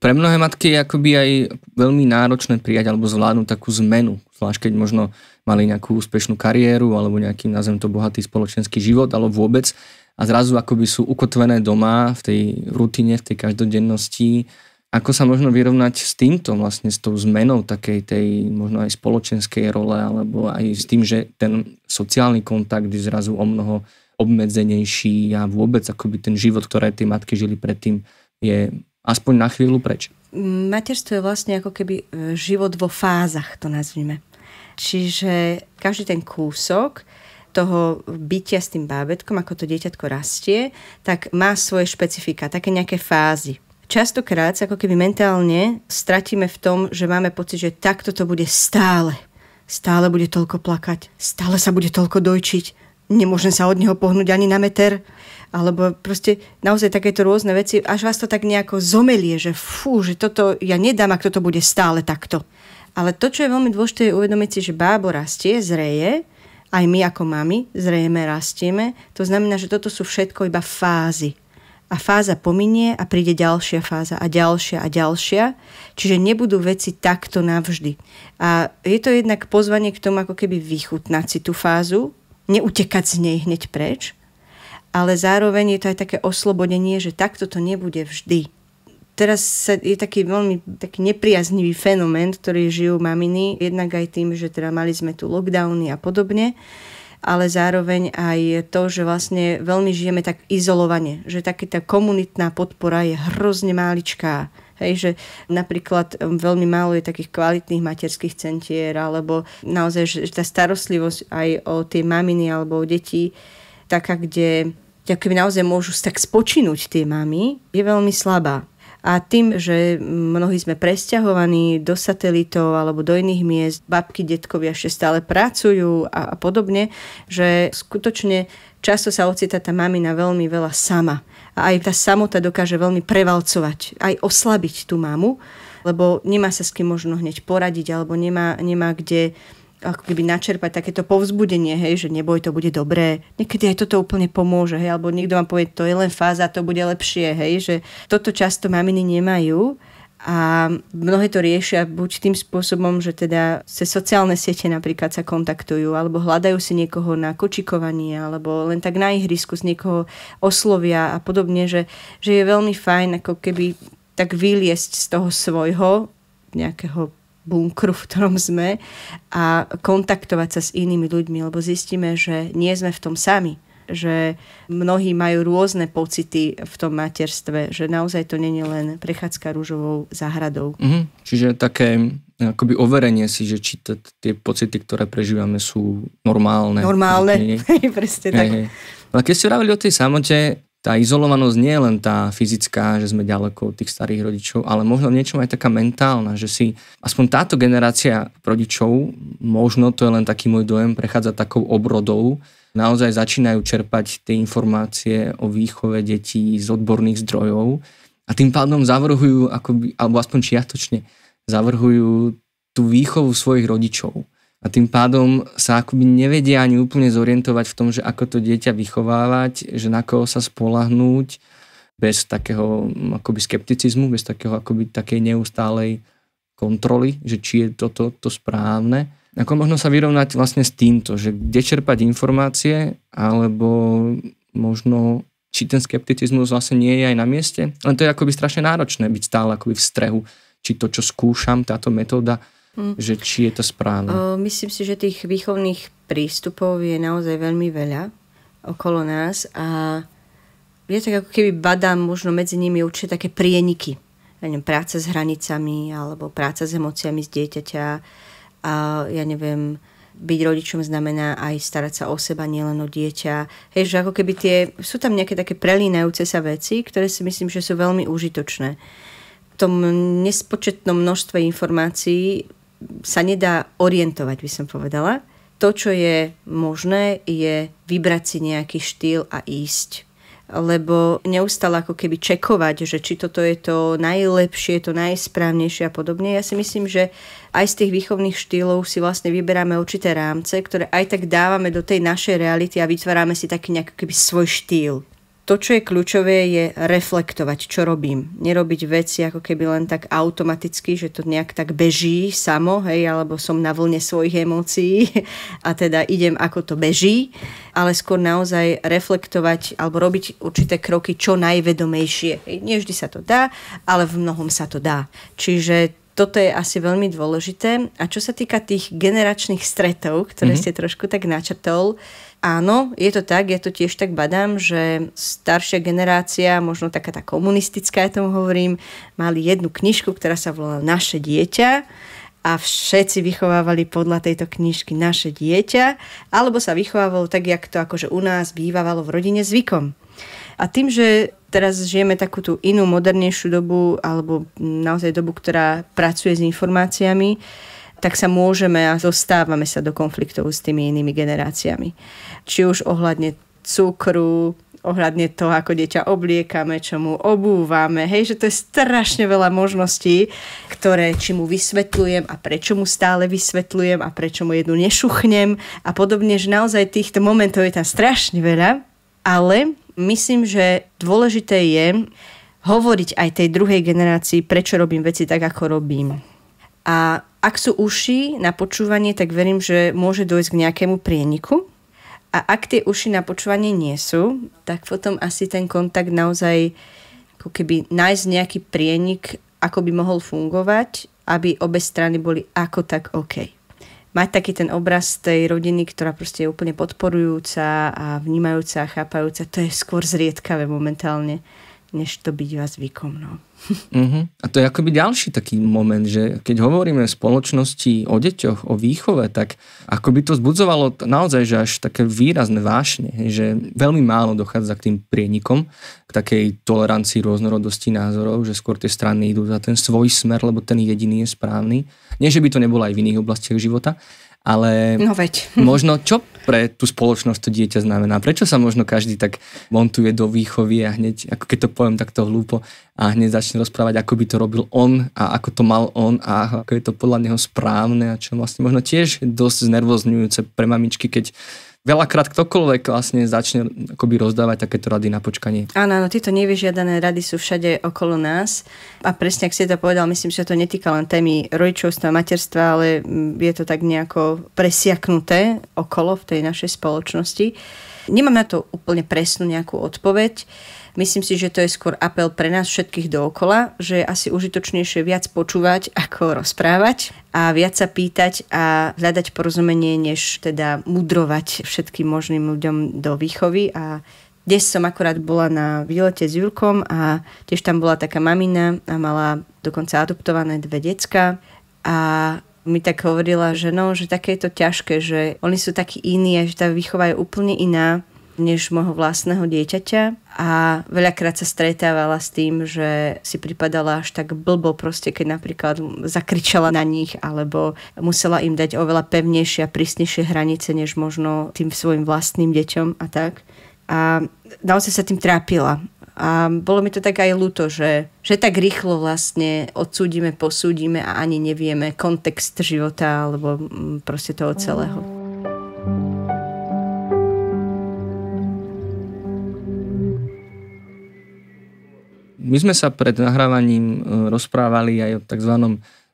Pre mnohé matky je akoby aj veľmi náročné prijať alebo zvládnuť takú zmenu, zvlášť keď možno mali nejakú úspešnú kariéru alebo nejaký, nazvem to, bohatý spoločenský život alebo vôbec a zrazu akoby sú ukotvené doma v tej rutine, v tej každodennosti. Ako sa možno vyrovnať s týmto vlastne, s tou zmenou takej tej možno aj spoločenskej role, alebo aj s tým, že ten sociálny kontakt je zrazu o mnoho obmedzenejší a vôbec akoby ten život, ktoré tie matky žili predtým, je aspoň na chvíľu preč. Materstvo je vlastne ako keby e, život vo fázach, to nazvime. Čiže každý ten kúsok toho bytia s tým bábetkom, ako to dieťatko rastie, tak má svoje špecifika, také nejaké fázy. Častokrát ako keby mentálne stratíme v tom, že máme pocit, že takto to bude stále. Stále bude toľko plakať, stále sa bude toľko dojčiť, nemôžem sa od neho pohnúť ani na meter, alebo proste naozaj takéto rôzne veci, až vás to tak nejako zomelie, že fú, že toto ja nedám, ak toto bude stále takto. Ale to, čo je veľmi dôležité, je uvedomiť si, že bábo rastie, zreje aj my ako mami zrejme rastieme. To znamená, že toto sú všetko iba fázy. A fáza pominie a príde ďalšia fáza a ďalšia a ďalšia. Čiže nebudú veci takto navždy. A je to jednak pozvanie k tomu, ako keby vychutnať si tú fázu, neutekať z nej hneď preč, ale zároveň je to aj také oslobodenie, že takto to nebude vždy teraz sa, je taký veľmi taký nepriaznivý fenomén, ktorý žijú maminy, jednak aj tým, že teda mali sme tu lockdowny a podobne, ale zároveň aj to, že vlastne veľmi žijeme tak izolovane, že taká tá komunitná podpora je hrozne máličká. Hej, že napríklad um, veľmi málo je takých kvalitných materských centier, alebo naozaj, že tá starostlivosť aj o tie maminy alebo o deti, taká, kde, naozaj môžu tak spočinúť tie mamy, je veľmi slabá. A tým, že mnohí sme presťahovaní do satelitov alebo do iných miest, babky, detkovia ešte stále pracujú a, a podobne, že skutočne často sa ocita tá mamina veľmi veľa sama. A aj tá samota dokáže veľmi prevalcovať, aj oslabiť tú mamu, lebo nemá sa s kým možno hneď poradiť alebo nemá, nemá kde ako keby načerpať takéto povzbudenie, hej, že neboj, to bude dobré. Niekedy aj toto úplne pomôže, hej, alebo niekto vám povie, to je len fáza, to bude lepšie, hej, že toto často maminy nemajú a mnohé to riešia buď tým spôsobom, že teda cez sociálne siete napríklad sa kontaktujú, alebo hľadajú si niekoho na kočikovanie, alebo len tak na ihrisku z niekoho oslovia a podobne, že, že je veľmi fajn ako keby tak vyliesť z toho svojho nejakého bunkru, v ktorom sme a kontaktovať sa s inými ľuďmi, lebo zistíme, že nie sme v tom sami že mnohí majú rôzne pocity v tom materstve, že naozaj to není len prechádzka rúžovou záhradou. Mm-hmm. Čiže také akoby overenie si, že či t- tie pocity, ktoré prežívame, sú normálne. Normálne, presne tak. No Ale keď ste hovorili o tej samote, tá izolovanosť nie je len tá fyzická, že sme ďaleko od tých starých rodičov, ale možno niečo aj taká mentálna, že si aspoň táto generácia rodičov, možno to je len taký môj dojem, prechádza takou obrodou, naozaj začínajú čerpať tie informácie o výchove detí z odborných zdrojov a tým pádom zavrhujú, akoby, alebo aspoň čiatočne, zavrhujú tú výchovu svojich rodičov a tým pádom sa akoby nevedia ani úplne zorientovať v tom, že ako to dieťa vychovávať, že na koho sa spolahnúť bez takého mm, akoby skepticizmu, bez takého akoby takej neustálej kontroly, že či je toto to správne. Ako možno sa vyrovnať vlastne s týmto, že kde čerpať informácie, alebo možno či ten skepticizmus vlastne nie je aj na mieste. Len to je akoby strašne náročné byť stále akoby v strehu, či to, čo skúšam, táto metóda, Hm. Že či je to správne? Myslím si, že tých výchovných prístupov je naozaj veľmi veľa okolo nás a ja tak ako keby badám možno medzi nimi určite také prieniky. Ja neviem, práca s hranicami alebo práca s emóciami z dieťaťa a ja neviem, byť rodičom znamená aj starať sa o seba, nielen o dieťa. Hej, že ako keby tie, sú tam nejaké také prelínajúce sa veci, ktoré si myslím, že sú veľmi užitočné. V tom nespočetnom množstve informácií sa nedá orientovať, by som povedala. To, čo je možné, je vybrať si nejaký štýl a ísť lebo neustále ako keby čekovať, že či toto je to najlepšie, to najsprávnejšie a podobne. Ja si myslím, že aj z tých výchovných štýlov si vlastne vyberáme určité rámce, ktoré aj tak dávame do tej našej reality a vytvárame si taký nejaký keby svoj štýl to, čo je kľúčové, je reflektovať, čo robím. Nerobiť veci ako keby len tak automaticky, že to nejak tak beží samo, hej, alebo som na vlne svojich emócií a teda idem ako to beží, ale skôr naozaj reflektovať alebo robiť určité kroky čo najvedomejšie. Hej. Nie vždy sa to dá, ale v mnohom sa to dá. Čiže toto je asi veľmi dôležité. A čo sa týka tých generačných stretov, ktoré mm-hmm. ste trošku tak načrtol, Áno, je to tak, ja to tiež tak badám, že staršia generácia, možno taká tá komunistická, ja tomu hovorím, mali jednu knižku, ktorá sa volala Naše dieťa a všetci vychovávali podľa tejto knižky naše dieťa, alebo sa vychovávalo tak, jak to akože u nás bývalo v rodine zvykom. A tým, že teraz žijeme takú tú inú, modernejšiu dobu, alebo naozaj dobu, ktorá pracuje s informáciami, tak sa môžeme a zostávame sa do konfliktov s tými inými generáciami. Či už ohľadne cukru, ohľadne toho, ako dieťa obliekame, čo mu obúvame. Hej, že to je strašne veľa možností, ktoré či mu vysvetľujem a prečo mu stále vysvetľujem a prečo mu jednu nešuchnem a podobne, že naozaj týchto momentov je tam strašne veľa, ale myslím, že dôležité je hovoriť aj tej druhej generácii, prečo robím veci tak, ako robím a ak sú uši na počúvanie, tak verím, že môže dojsť k nejakému prieniku. A ak tie uši na počúvanie nie sú, tak potom asi ten kontakt naozaj ako keby nájsť nejaký prienik, ako by mohol fungovať, aby obe strany boli ako tak OK. Mať taký ten obraz tej rodiny, ktorá proste je úplne podporujúca a vnímajúca a chápajúca, to je skôr zriedkavé momentálne než to vás zvykom. No. Uh-huh. A to je akoby ďalší taký moment, že keď hovoríme v spoločnosti o deťoch, o výchove, tak ako by to zbudzovalo naozaj že až také výrazné vášne, že veľmi málo dochádza k tým prienikom, k takej tolerancii rôznorodosti názorov, že skôr tie strany idú za ten svoj smer, lebo ten jediný je správny. Nie, že by to nebolo aj v iných oblastiach života, ale no veď. možno čo pre tú spoločnosť to dieťa znamená? Prečo sa možno každý tak montuje do výchovy a hneď, ako keď to poviem takto hlúpo, a hneď začne rozprávať, ako by to robil on a ako to mal on a ako je to podľa neho správne a čo vlastne možno tiež dosť znervozňujúce pre mamičky, keď veľakrát ktokoľvek vlastne začne akoby rozdávať takéto rady na počkanie. Áno, áno, tieto nevyžiadané rady sú všade okolo nás a presne, ak si to povedal, myslím, že to netýka len témy rodičovstva, materstva, ale mm, je to tak nejako presiaknuté okolo v tej našej spoločnosti. Nemám na to úplne presnú nejakú odpoveď. Myslím si, že to je skôr apel pre nás všetkých dookola, že je asi užitočnejšie viac počúvať, ako rozprávať a viac sa pýtať a hľadať porozumenie, než teda mudrovať všetkým možným ľuďom do výchovy a dnes som akorát bola na výlete s Jurkom a tiež tam bola taká mamina a mala dokonca adoptované dve decka a mi tak hovorila, že no, že také je to ťažké, že oni sú takí iní a že tá výchova je úplne iná než môjho vlastného dieťaťa a veľakrát sa stretávala s tým, že si pripadala až tak blbo proste, keď napríklad zakričala na nich alebo musela im dať oveľa pevnejšie a prísnejšie hranice než možno tým svojim vlastným deťom a tak. A naozaj sa tým trápila a bolo mi to tak aj ľúto, že, že tak rýchlo vlastne odsúdime, posúdime a ani nevieme kontext života alebo mm, proste toho celého. My sme sa pred nahrávaním e, rozprávali aj o tzv.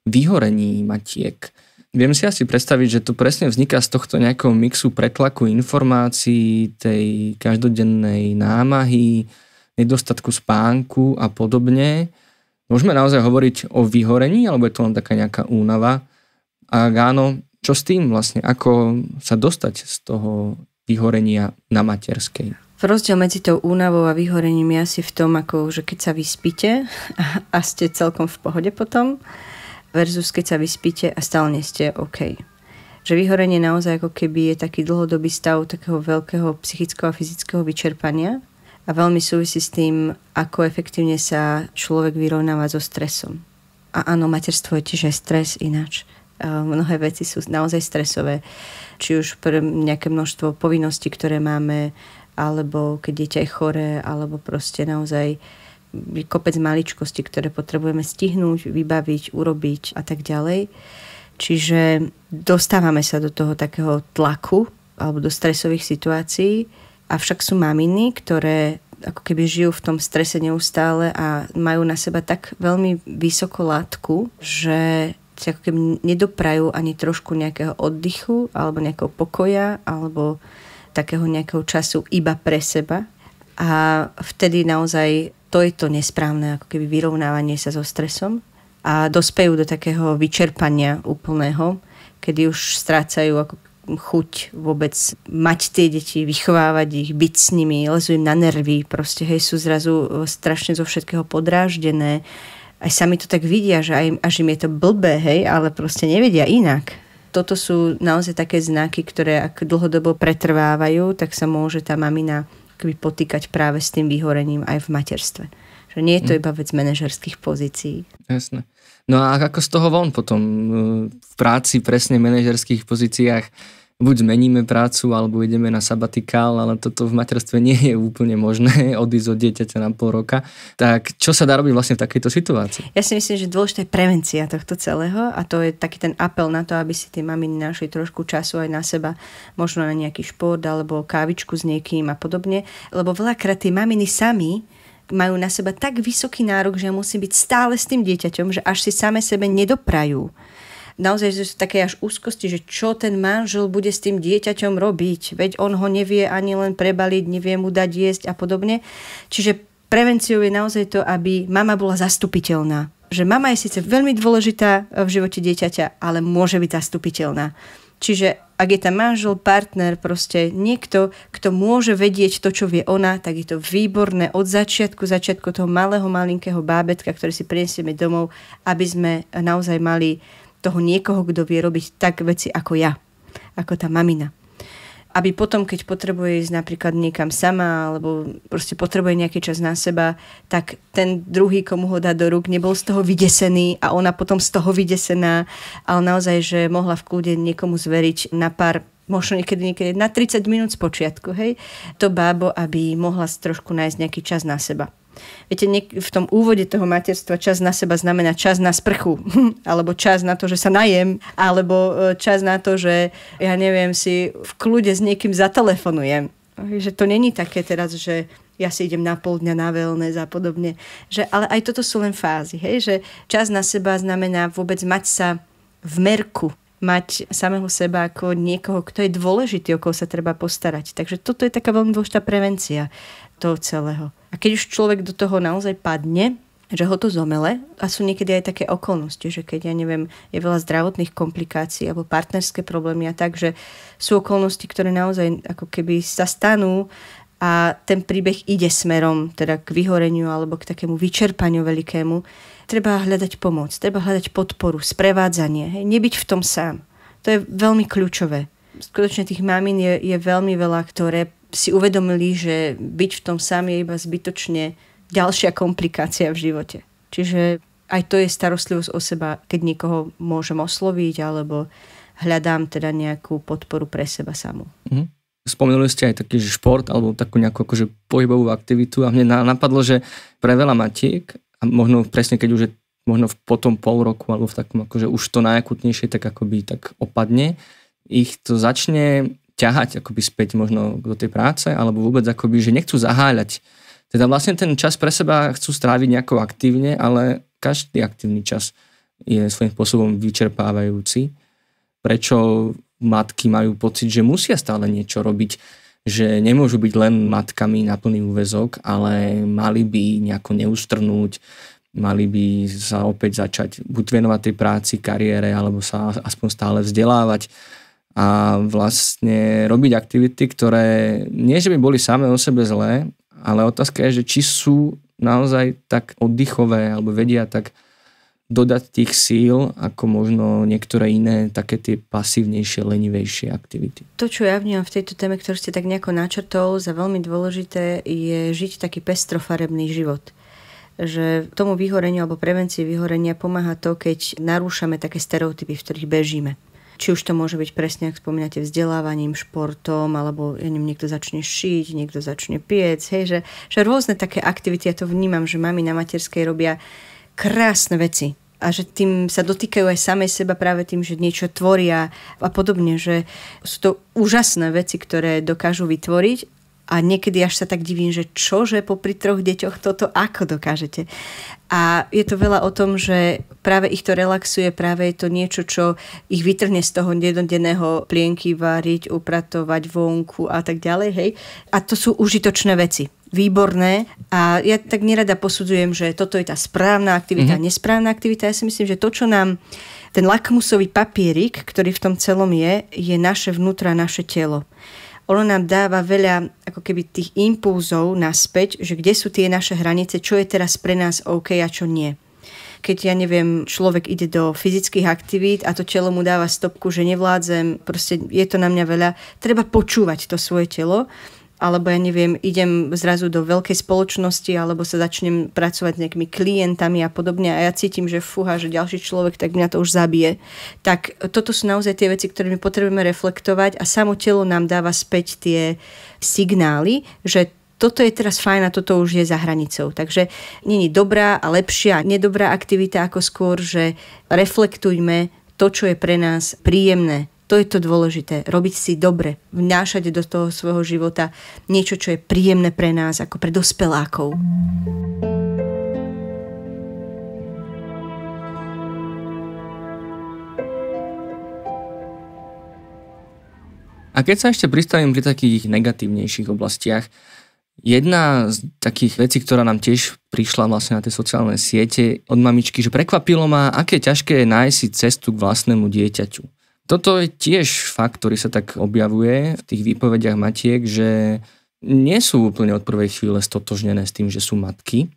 vyhorení matiek. Viem si asi predstaviť, že to presne vzniká z tohto nejakého mixu pretlaku informácií, tej každodennej námahy, nedostatku spánku a podobne. Môžeme naozaj hovoriť o vyhorení, alebo je to len taká nejaká únava? A áno, čo s tým vlastne? Ako sa dostať z toho vyhorenia na materskej? Rozdiel medzi tou únavou a vyhorením je asi v tom, ako, že keď sa vyspíte a ste celkom v pohode potom, versus keď sa vyspíte a stále nie ste OK. Že vyhorenie naozaj ako keby je taký dlhodobý stav takého veľkého psychického a fyzického vyčerpania, a veľmi súvisí s tým, ako efektívne sa človek vyrovnáva so stresom. A áno, materstvo je tiež aj stres ináč. Mnohé veci sú naozaj stresové. Či už pre nejaké množstvo povinností, ktoré máme, alebo keď dieťa je choré, alebo proste naozaj kopec maličkosti, ktoré potrebujeme stihnúť, vybaviť, urobiť a tak ďalej. Čiže dostávame sa do toho takého tlaku alebo do stresových situácií, Avšak sú maminy, ktoré ako keby žijú v tom strese neustále a majú na seba tak veľmi vysokú látku, že si ako keby nedoprajú ani trošku nejakého oddychu alebo nejakého pokoja alebo takého nejakého času iba pre seba. A vtedy naozaj to je to nesprávne ako keby vyrovnávanie sa so stresom a dospejú do takého vyčerpania úplného, kedy už strácajú ako chuť vôbec mať tie deti, vychovávať ich, byť s nimi, lezu im na nervy, proste hej, sú zrazu e, strašne zo všetkého podráždené. Aj sami to tak vidia, že aj, až im je to blbé, hej, ale proste nevedia inak. Toto sú naozaj také znaky, ktoré ak dlhodobo pretrvávajú, tak sa môže tá mamina akoby potýkať práve s tým vyhorením aj v materstve. Že nie je to mm. iba vec manažerských pozícií. Jasné. No a ako z toho von potom v práci, presne v manažerských pozíciách, buď zmeníme prácu, alebo ideme na sabatikál, ale toto v materstve nie je úplne možné odísť od dieťaťa na pol roka. Tak čo sa dá robiť vlastne v takejto situácii? Ja si myslím, že dôležitá je prevencia tohto celého a to je taký ten apel na to, aby si tie mami našli trošku času aj na seba, možno na nejaký šport alebo kávičku s niekým a podobne, lebo veľakrát tie maminy sami majú na seba tak vysoký nárok, že musí byť stále s tým dieťaťom, že až si same sebe nedoprajú. Naozaj že sú také až úzkosti, že čo ten manžel bude s tým dieťaťom robiť, veď on ho nevie ani len prebaliť, nevie mu dať jesť a podobne. Čiže prevenciou je naozaj to, aby mama bola zastupiteľná. Že mama je síce veľmi dôležitá v živote dieťaťa, ale môže byť zastupiteľná. Čiže ak je tam manžel, partner, proste niekto, kto môže vedieť to, čo vie ona, tak je to výborné od začiatku, začiatku toho malého, malinkého bábetka, ktoré si prinesieme domov, aby sme naozaj mali toho niekoho, kto vie robiť tak veci ako ja, ako tá mamina aby potom, keď potrebuje ísť napríklad niekam sama, alebo proste potrebuje nejaký čas na seba, tak ten druhý, komu ho dá do rúk, nebol z toho vydesený a ona potom z toho vydesená, ale naozaj, že mohla v kúde niekomu zveriť na pár možno niekedy, niekedy na 30 minút z počiatku, hej, to bábo, aby mohla trošku nájsť nejaký čas na seba. Viete, v tom úvode toho materstva čas na seba znamená čas na sprchu, alebo čas na to, že sa najem, alebo e, čas na to, že ja neviem, si v kľude s niekým zatelefonujem. Že to není také teraz, že ja si idem na pol dňa na veľné a podobne. Že, ale aj toto sú len fázy. Hej? Že čas na seba znamená vôbec mať sa v merku, mať samého seba ako niekoho, kto je dôležitý, o koho sa treba postarať. Takže toto je taká veľmi dôležitá prevencia toho celého. A keď už človek do toho naozaj padne, že ho to zomele a sú niekedy aj také okolnosti, že keď, ja neviem, je veľa zdravotných komplikácií alebo partnerské problémy a tak, že sú okolnosti, ktoré naozaj ako keby sa stanú a ten príbeh ide smerom teda k vyhoreniu alebo k takému vyčerpaniu veľkému, treba hľadať pomoc, treba hľadať podporu, sprevádzanie, hej, nebyť v tom sám. To je veľmi kľúčové. Skutočne tých mamín je, je veľmi veľa, ktoré si uvedomili, že byť v tom sám je iba zbytočne ďalšia komplikácia v živote. Čiže aj to je starostlivosť o seba, keď niekoho môžem osloviť alebo hľadám teda nejakú podporu pre seba samú. Mm-hmm. Spomenuli ste aj taký že šport alebo takú nejakú akože pohybovú aktivitu a mne napadlo, že pre veľa matiek a možno presne keď už je možno v potom pol roku alebo v takom akože už to najakutnejšie tak akoby tak opadne, ich to začne ťahať akoby späť možno do tej práce, alebo vôbec akoby, že nechcú zaháľať. Teda vlastne ten čas pre seba chcú stráviť nejako aktívne, ale každý aktívny čas je svojím spôsobom vyčerpávajúci. Prečo matky majú pocit, že musia stále niečo robiť, že nemôžu byť len matkami na plný úvezok, ale mali by nejako neustrnúť, mali by sa opäť začať buď venovať tej práci, kariére, alebo sa aspoň stále vzdelávať a vlastne robiť aktivity, ktoré nie, že by boli samé o sebe zlé, ale otázka je, že či sú naozaj tak oddychové alebo vedia tak dodať tých síl, ako možno niektoré iné také tie pasívnejšie, lenivejšie aktivity. To, čo ja vnímam v tejto téme, ktorú ste tak nejako načrtol, za veľmi dôležité je žiť taký pestrofarebný život že tomu vyhoreniu alebo prevencii vyhorenia pomáha to, keď narúšame také stereotypy, v ktorých bežíme či už to môže byť presne, ak spomínate, vzdelávaním, športom, alebo ja neviem, niekto začne šiť, niekto začne piec, hej, že, že rôzne také aktivity, ja to vnímam, že mami na materskej robia krásne veci a že tým sa dotýkajú aj samej seba práve tým, že niečo tvoria a podobne, že sú to úžasné veci, ktoré dokážu vytvoriť a niekedy až sa tak divím, že čo, že popri troch deťoch toto ako dokážete. A je to veľa o tom, že práve ich to relaxuje, práve je to niečo, čo ich vytrhne z toho jednodenného plienky variť, upratovať vonku a tak ďalej. Hej. A to sú užitočné veci výborné a ja tak nerada posudzujem, že toto je tá správna aktivita, mm-hmm. nesprávna aktivita. Ja si myslím, že to, čo nám ten lakmusový papierik, ktorý v tom celom je, je naše vnútra, naše telo ono nám dáva veľa ako keby tých impulzov naspäť, že kde sú tie naše hranice, čo je teraz pre nás OK a čo nie keď ja neviem, človek ide do fyzických aktivít a to telo mu dáva stopku, že nevládzem, proste je to na mňa veľa, treba počúvať to svoje telo alebo ja neviem, idem zrazu do veľkej spoločnosti, alebo sa začnem pracovať s nejakými klientami a podobne a ja cítim, že fúha, že ďalší človek, tak mňa to už zabije. Tak toto sú naozaj tie veci, ktoré my potrebujeme reflektovať a samo telo nám dáva späť tie signály, že toto je teraz fajn a toto už je za hranicou. Takže není dobrá a lepšia, nedobrá aktivita ako skôr, že reflektujme to, čo je pre nás príjemné, to je to dôležité. Robiť si dobre, vnášať do toho svojho života niečo, čo je príjemné pre nás, ako pre dospelákov. A keď sa ešte pristavím pri takých negatívnejších oblastiach, jedna z takých vecí, ktorá nám tiež prišla vlastne na tie sociálne siete od mamičky, že prekvapilo ma, aké ťažké je nájsť si cestu k vlastnému dieťaťu. Toto je tiež fakt, ktorý sa tak objavuje v tých výpovediach matiek, že nie sú úplne od prvej chvíle stotožnené s tým, že sú matky.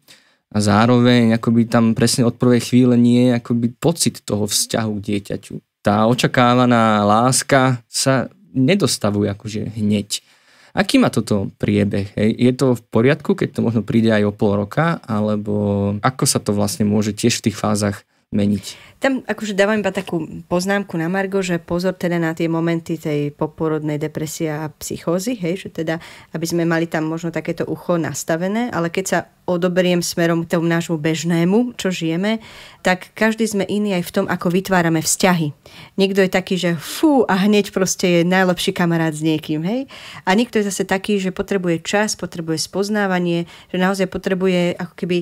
A zároveň akoby tam presne od prvej chvíle nie je akoby pocit toho vzťahu k dieťaťu. Tá očakávaná láska sa nedostavuje akože hneď. Aký má toto priebeh? Hej? Je to v poriadku, keď to možno príde aj o pol roka, alebo ako sa to vlastne môže tiež v tých fázach meniť. Tam akože dávam iba takú poznámku na Margo, že pozor teda na tie momenty tej poporodnej depresie a psychózy, hej, že teda, aby sme mali tam možno takéto ucho nastavené, ale keď sa odoberiem smerom k tomu nášmu bežnému, čo žijeme, tak každý sme iný aj v tom, ako vytvárame vzťahy. Niekto je taký, že fú a hneď proste je najlepší kamarát s niekým, hej? A niekto je zase taký, že potrebuje čas, potrebuje spoznávanie, že naozaj potrebuje ako keby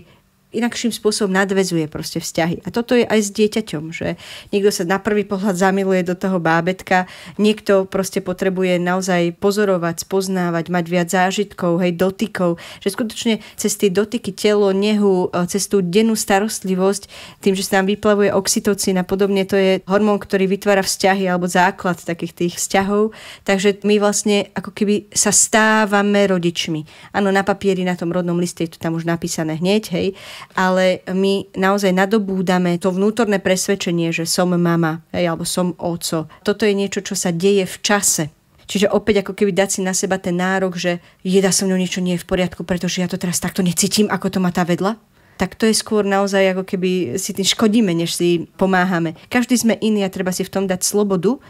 inakším spôsobom nadvezuje proste vzťahy. A toto je aj s dieťaťom, že niekto sa na prvý pohľad zamiluje do toho bábetka, niekto proste potrebuje naozaj pozorovať, spoznávať, mať viac zážitkov, hej, dotykov, že skutočne cez tie dotyky telo, nehu, e, cez tú dennú starostlivosť, tým, že sa nám vyplavuje oxytocín a podobne, to je hormón, ktorý vytvára vzťahy alebo základ takých tých vzťahov. Takže my vlastne ako keby sa stávame rodičmi. Áno, na papieri, na tom rodnom liste je to tam už napísané hneď, hej, ale my naozaj nadobúdame to vnútorné presvedčenie, že som mama hej, alebo som oco. Toto je niečo, čo sa deje v čase. Čiže opäť ako keby dať si na seba ten nárok, že jeda so mnou niečo nie je v poriadku, pretože ja to teraz takto necítim, ako to má tá vedla tak to je skôr naozaj ako keby si tým škodíme, než si pomáhame. Každý sme iný a treba si v tom dať slobodu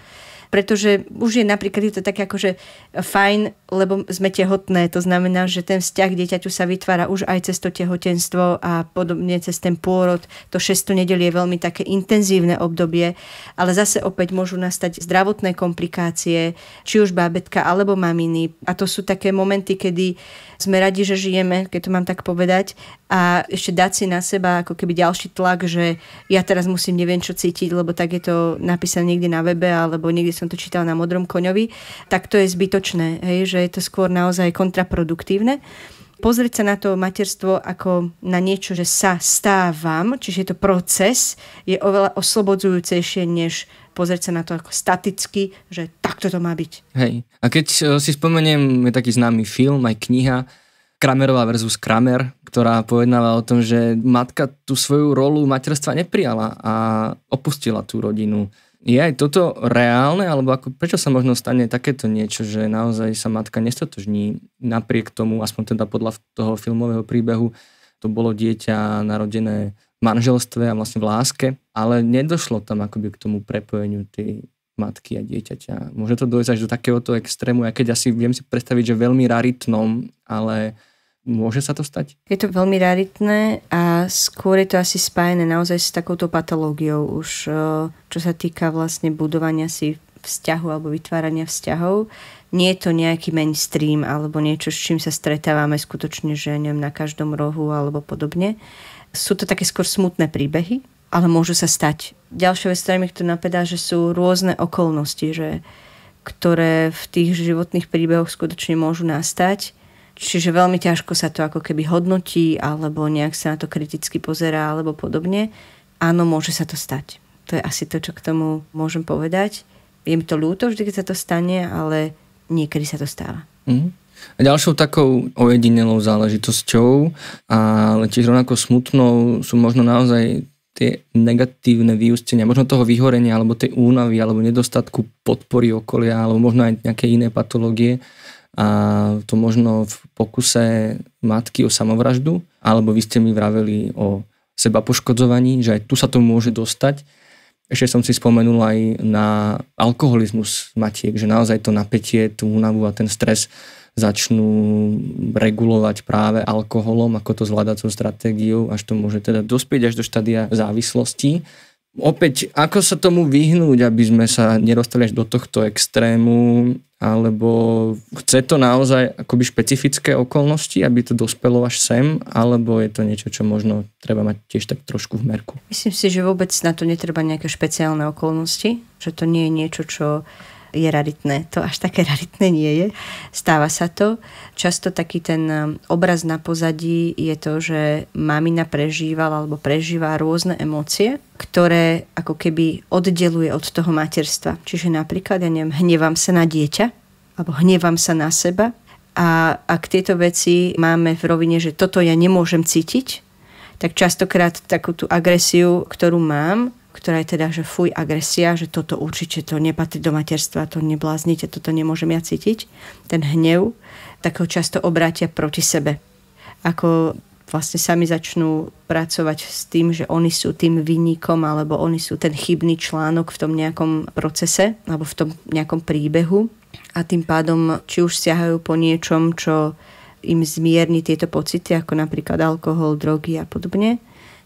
pretože už je napríklad je to také akože fajn, lebo sme tehotné, to znamená, že ten vzťah k dieťaťu sa vytvára už aj cez to tehotenstvo a podobne cez ten pôrod. To 6. nedelie je veľmi také intenzívne obdobie, ale zase opäť môžu nastať zdravotné komplikácie, či už bábetka alebo maminy. A to sú také momenty, kedy sme radi, že žijeme, keď to mám tak povedať, a ešte dať si na seba ako keby ďalší tlak, že ja teraz musím neviem čo cítiť, lebo tak je to napísané niekde na webe alebo niekde som to čítala na Modrom koňovi, tak to je zbytočné, hej, že je to skôr naozaj kontraproduktívne pozrieť sa na to materstvo ako na niečo, že sa stávam, čiže je to proces, je oveľa oslobodzujúcejšie, než pozrieť sa na to ako staticky, že takto to má byť. Hej, a keď e, si spomeniem, je taký známy film, aj kniha, Kramerová versus Kramer, ktorá pojednáva o tom, že matka tú svoju rolu materstva neprijala a opustila tú rodinu. Je aj toto reálne, alebo ako, prečo sa možno stane takéto niečo, že naozaj sa matka nestotožní napriek tomu, aspoň teda podľa toho filmového príbehu, to bolo dieťa narodené v manželstve a vlastne v láske, ale nedošlo tam akoby k tomu prepojeniu tej matky a dieťaťa. Môže to dojsť až do takéhoto extrému, aj keď asi viem si predstaviť, že veľmi raritnom, ale Môže sa to stať? Je to veľmi raritné a skôr je to asi spájené naozaj s takouto patológiou už, e, čo sa týka vlastne budovania si vzťahu alebo vytvárania vzťahov. Nie je to nejaký mainstream alebo niečo, s čím sa stretávame skutočne, že neviem, na každom rohu alebo podobne. Sú to také skôr smutné príbehy, ale môžu sa stať. Ďalšia vec, ktorá mi to napadá, že sú rôzne okolnosti, že, ktoré v tých životných príbehoch skutočne môžu nastať Čiže veľmi ťažko sa to ako keby hodnotí, alebo nejak sa na to kriticky pozerá, alebo podobne. Áno, môže sa to stať. To je asi to, čo k tomu môžem povedať. Je mi to ľúto vždy, keď sa to stane, ale niekedy sa to stáva. Mm. A ďalšou takou ojedinelou záležitosťou, ale tiež rovnako smutnou sú možno naozaj tie negatívne vyústenia, možno toho vyhorenia, alebo tej únavy, alebo nedostatku podpory okolia, alebo možno aj nejaké iné patológie, a to možno v pokuse matky o samovraždu, alebo vy ste mi vraveli o seba poškodzovaní, že aj tu sa to môže dostať. Ešte som si spomenul aj na alkoholizmus matiek, že naozaj to napätie, tú únavu a ten stres začnú regulovať práve alkoholom, ako to so stratégiou, až to môže teda dospieť až do štadia závislosti opäť, ako sa tomu vyhnúť, aby sme sa nerostali až do tohto extrému, alebo chce to naozaj akoby špecifické okolnosti, aby to dospelo až sem, alebo je to niečo, čo možno treba mať tiež tak trošku v merku? Myslím si, že vôbec na to netreba nejaké špeciálne okolnosti, že to nie je niečo, čo je raritné. To až také raritné nie je. Stáva sa to. Často taký ten um, obraz na pozadí je to, že mamina prežívala alebo prežíva rôzne emócie, ktoré ako keby oddeluje od toho materstva. Čiže napríklad, ja neviem, hnevam sa na dieťa alebo hnevám sa na seba. A ak tieto veci máme v rovine, že toto ja nemôžem cítiť, tak častokrát takú tú agresiu, ktorú mám, ktorá je teda, že fuj, agresia, že toto určite to nepatrí do materstva, to nebláznite, toto nemôžem ja cítiť. Ten hnev, tak ho často obrátia proti sebe. Ako vlastne sami začnú pracovať s tým, že oni sú tým vynikom alebo oni sú ten chybný článok v tom nejakom procese alebo v tom nejakom príbehu a tým pádom či už siahajú po niečom, čo im zmierni tieto pocity, ako napríklad alkohol, drogy a podobne,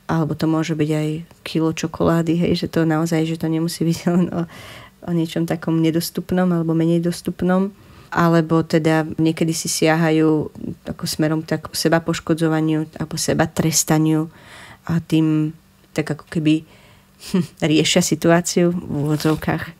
alebo to môže byť aj kilo čokolády, hej, že to naozaj, že to nemusí byť len o, o niečom takom nedostupnom alebo menej dostupnom alebo teda niekedy si siahajú ako smerom tak seba poškodzovaniu alebo seba trestaniu a tým tak ako keby riešia situáciu v úvodzovkách.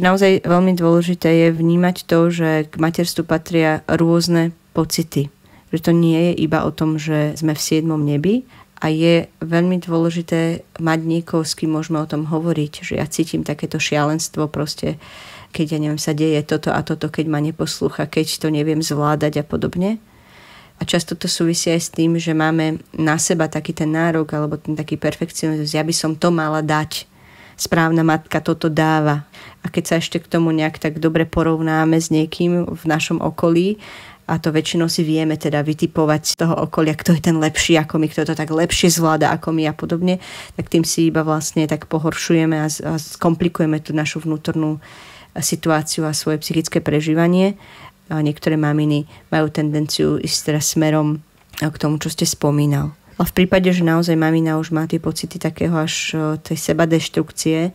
Naozaj veľmi dôležité je vnímať to, že k materstvu patria rôzne pocity. Že to nie je iba o tom, že sme v siedmom nebi, a je veľmi dôležité mať niekoho, s kým môžeme o tom hovoriť, že ja cítim takéto šialenstvo proste, keď ja neviem, sa deje toto a toto, keď ma neposlúcha, keď to neviem zvládať a podobne. A často to súvisia aj s tým, že máme na seba taký ten nárok alebo ten taký perfekcionizmus. Ja by som to mala dať. Správna matka toto dáva. A keď sa ešte k tomu nejak tak dobre porovnáme s niekým v našom okolí a to väčšinou si vieme teda vytipovať z toho okolia, kto je ten lepší ako my, kto to tak lepšie zvláda ako my a podobne, tak tým si iba vlastne tak pohoršujeme a, a skomplikujeme tú našu vnútornú e, situáciu a svoje psychické prežívanie. A niektoré maminy majú tendenciu ísť teraz smerom e, k tomu, čo ste spomínal. A v prípade, že naozaj mamina už má tie pocity takého až e, tej seba deštrukcie,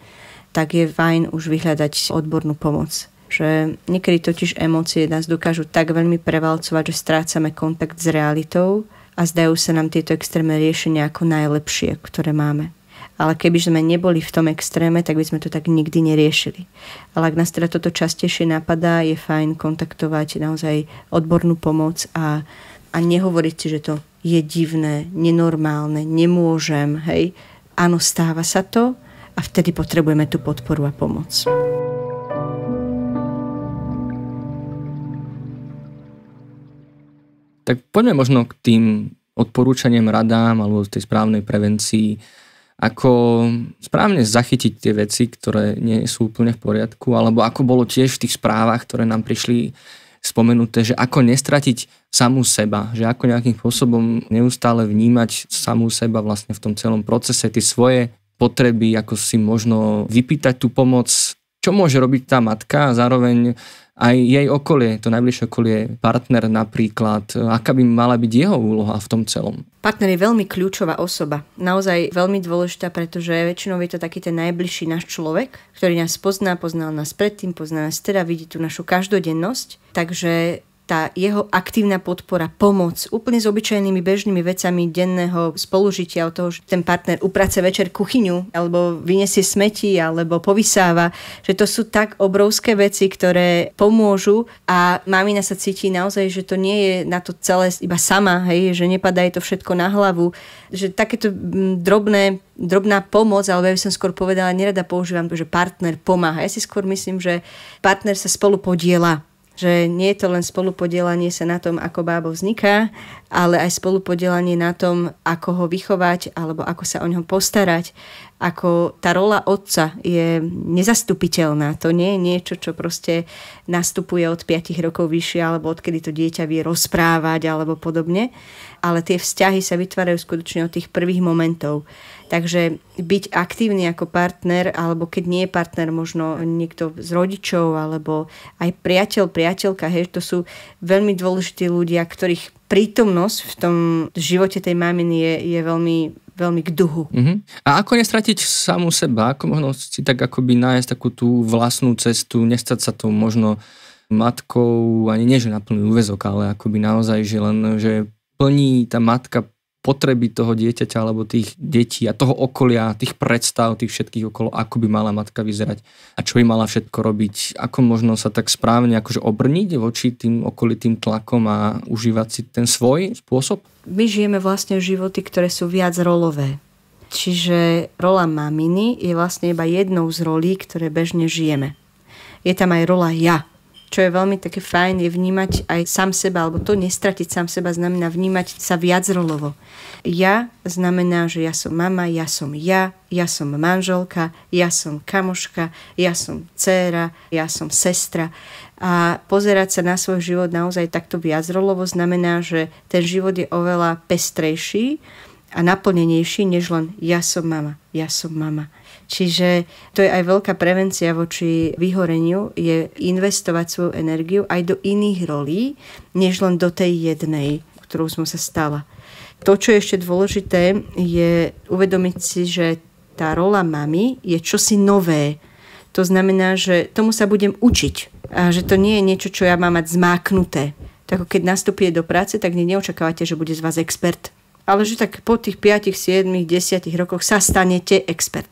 tak je fajn už vyhľadať odbornú pomoc že niekedy totiž emócie nás dokážu tak veľmi prevalcovať, že strácame kontakt s realitou a zdajú sa nám tieto extrémne riešenia ako najlepšie, ktoré máme. Ale keby sme neboli v tom extréme, tak by sme to tak nikdy neriešili. Ale ak nás teda toto častejšie napadá, je fajn kontaktovať naozaj odbornú pomoc a, a nehovoriť si, že to je divné, nenormálne, nemôžem, hej. Áno, stáva sa to a vtedy potrebujeme tú podporu a pomoc. Tak poďme možno k tým odporúčaniam, radám alebo tej správnej prevencii, ako správne zachytiť tie veci, ktoré nie sú úplne v poriadku, alebo ako bolo tiež v tých správach, ktoré nám prišli spomenuté, že ako nestratiť samú seba, že ako nejakým spôsobom neustále vnímať samú seba vlastne v tom celom procese, tie svoje potreby, ako si možno vypýtať tú pomoc, čo môže robiť tá matka a zároveň aj jej okolie, to najbližšie okolie, partner napríklad, e, aká by mala byť jeho úloha v tom celom? Partner je veľmi kľúčová osoba, naozaj veľmi dôležitá, pretože väčšinou je to taký ten najbližší náš človek, ktorý nás pozná, poznal nás predtým, pozná nás teda, vidí tú našu každodennosť, takže tá jeho aktívna podpora, pomoc, úplne s obyčajnými bežnými vecami denného spolužitia, od toho, že ten partner uprace večer kuchyňu, alebo vyniesie smeti, alebo povysáva, že to sú tak obrovské veci, ktoré pomôžu a mamina sa cíti naozaj, že to nie je na to celé iba sama, hej, že nepadá to všetko na hlavu, že takéto mm, drobné drobná pomoc, alebo ja by som skôr povedala, nerada používam to, že partner pomáha. Ja si skôr myslím, že partner sa spolu podiela že nie je to len spolupodielanie sa na tom, ako bábo vzniká, ale aj spolupodielanie na tom, ako ho vychovať alebo ako sa o ňom postarať, ako tá rola otca je nezastupiteľná. To nie je niečo, čo proste nastupuje od 5 rokov vyššie, alebo odkedy to dieťa vie rozprávať, alebo podobne. Ale tie vzťahy sa vytvárajú skutočne od tých prvých momentov. Takže byť aktívny ako partner, alebo keď nie je partner, možno niekto z rodičov, alebo aj priateľ, priateľka, hej, to sú veľmi dôležití ľudia, ktorých prítomnosť v tom živote tej maminy je, je veľmi veľmi k duhu. Uh-huh. A ako nestratiť samú seba? Ako možno si tak akoby nájsť takú tú vlastnú cestu, nestať sa tou možno matkou, ani nie že na plný úvezok, ale akoby naozaj, že len, že plní tá matka potreby toho dieťaťa alebo tých detí a toho okolia, tých predstav, tých všetkých okolo, ako by mala matka vyzerať a čo by mala všetko robiť, ako možno sa tak správne akože obrniť voči tým okolitým tlakom a užívať si ten svoj spôsob? My žijeme vlastne životy, ktoré sú viac rolové. Čiže rola maminy je vlastne iba jednou z rolí, ktoré bežne žijeme. Je tam aj rola ja, čo je veľmi také fajn, je vnímať aj sám seba, alebo to nestratiť sám seba znamená vnímať sa viac rolovo. Ja znamená, že ja som mama, ja som ja, ja som manželka, ja som kamoška, ja som dcéra, ja som sestra. A pozerať sa na svoj život naozaj takto viac rolovo znamená, že ten život je oveľa pestrejší a naplnenejší, než len ja som mama, ja som mama Čiže to je aj veľká prevencia voči vyhoreniu, je investovať svoju energiu aj do iných rolí, než len do tej jednej, ktorou som sa stala. To, čo je ešte dôležité, je uvedomiť si, že tá rola mami je čosi nové. To znamená, že tomu sa budem učiť. A že to nie je niečo, čo ja mám mať zmáknuté. Tak keď nastúpite do práce, tak neočakávate, že bude z vás expert ale že tak po tých 5, 7, 10 rokoch sa stanete expert.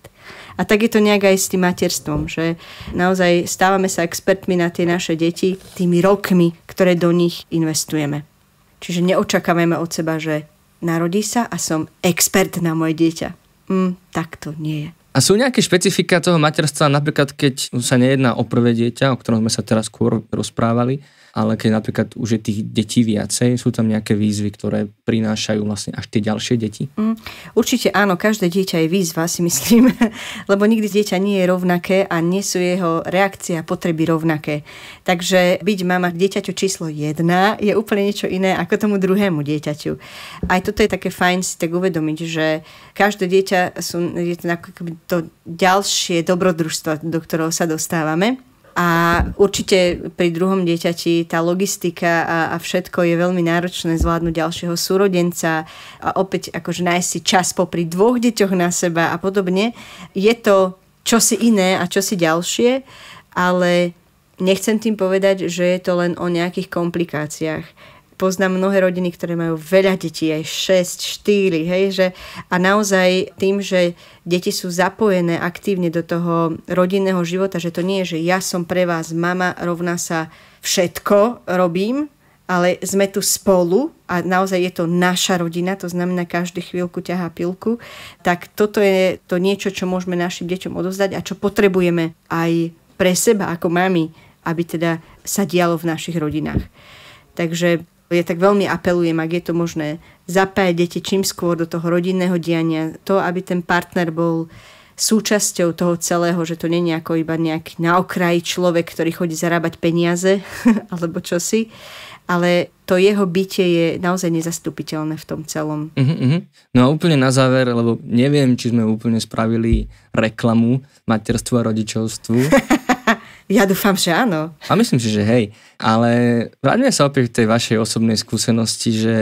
A tak je to nejak aj s tým materstvom, že naozaj stávame sa expertmi na tie naše deti tými rokmi, ktoré do nich investujeme. Čiže neočakávame od seba, že narodí sa a som expert na moje dieťa. Mm, tak to nie je. A sú nejaké špecifika toho materstva, napríklad keď sa nejedná o prvé dieťa, o ktorom sme sa teraz skôr rozprávali, ale keď napríklad už je tých detí viacej, sú tam nejaké výzvy, ktoré prinášajú vlastne až tie ďalšie deti? Mm, určite áno, každé dieťa je výzva, si myslím, lebo nikdy dieťa nie je rovnaké a nie sú jeho reakcia a potreby rovnaké. Takže byť mama dieťaťu číslo jedna je úplne niečo iné ako tomu druhému dieťaťu. Aj toto je také fajn si tak uvedomiť, že každé dieťa sú, je to, to ďalšie dobrodružstvo, do ktorého sa dostávame. A určite pri druhom dieťati tá logistika a, a všetko je veľmi náročné zvládnuť ďalšieho súrodenca a opäť akože nájsť si čas popri dvoch deťoch na seba a podobne. Je to čosi iné a čosi ďalšie, ale nechcem tým povedať, že je to len o nejakých komplikáciách poznám mnohé rodiny, ktoré majú veľa detí, aj 6, 4, hej, že a naozaj tým, že deti sú zapojené aktívne do toho rodinného života, že to nie je, že ja som pre vás mama, rovná sa všetko robím, ale sme tu spolu a naozaj je to naša rodina, to znamená každý chvíľku ťahá pilku, tak toto je to niečo, čo môžeme našim deťom odovzdať a čo potrebujeme aj pre seba ako mami, aby teda sa dialo v našich rodinách. Takže ja tak veľmi apelujem, ak je to možné, zapájať deti čím skôr do toho rodinného diania, to, aby ten partner bol súčasťou toho celého, že to nie je ako iba nejaký na okraji človek, ktorý chodí zarábať peniaze alebo čosi, ale to jeho bytie je naozaj nezastupiteľné v tom celom. Uh-huh, No a úplne na záver, lebo neviem, či sme úplne spravili reklamu materstvu a rodičovstvu. Ja dúfam, že áno. A myslím si, že hej. Ale vráťme sa opäť k tej vašej osobnej skúsenosti, že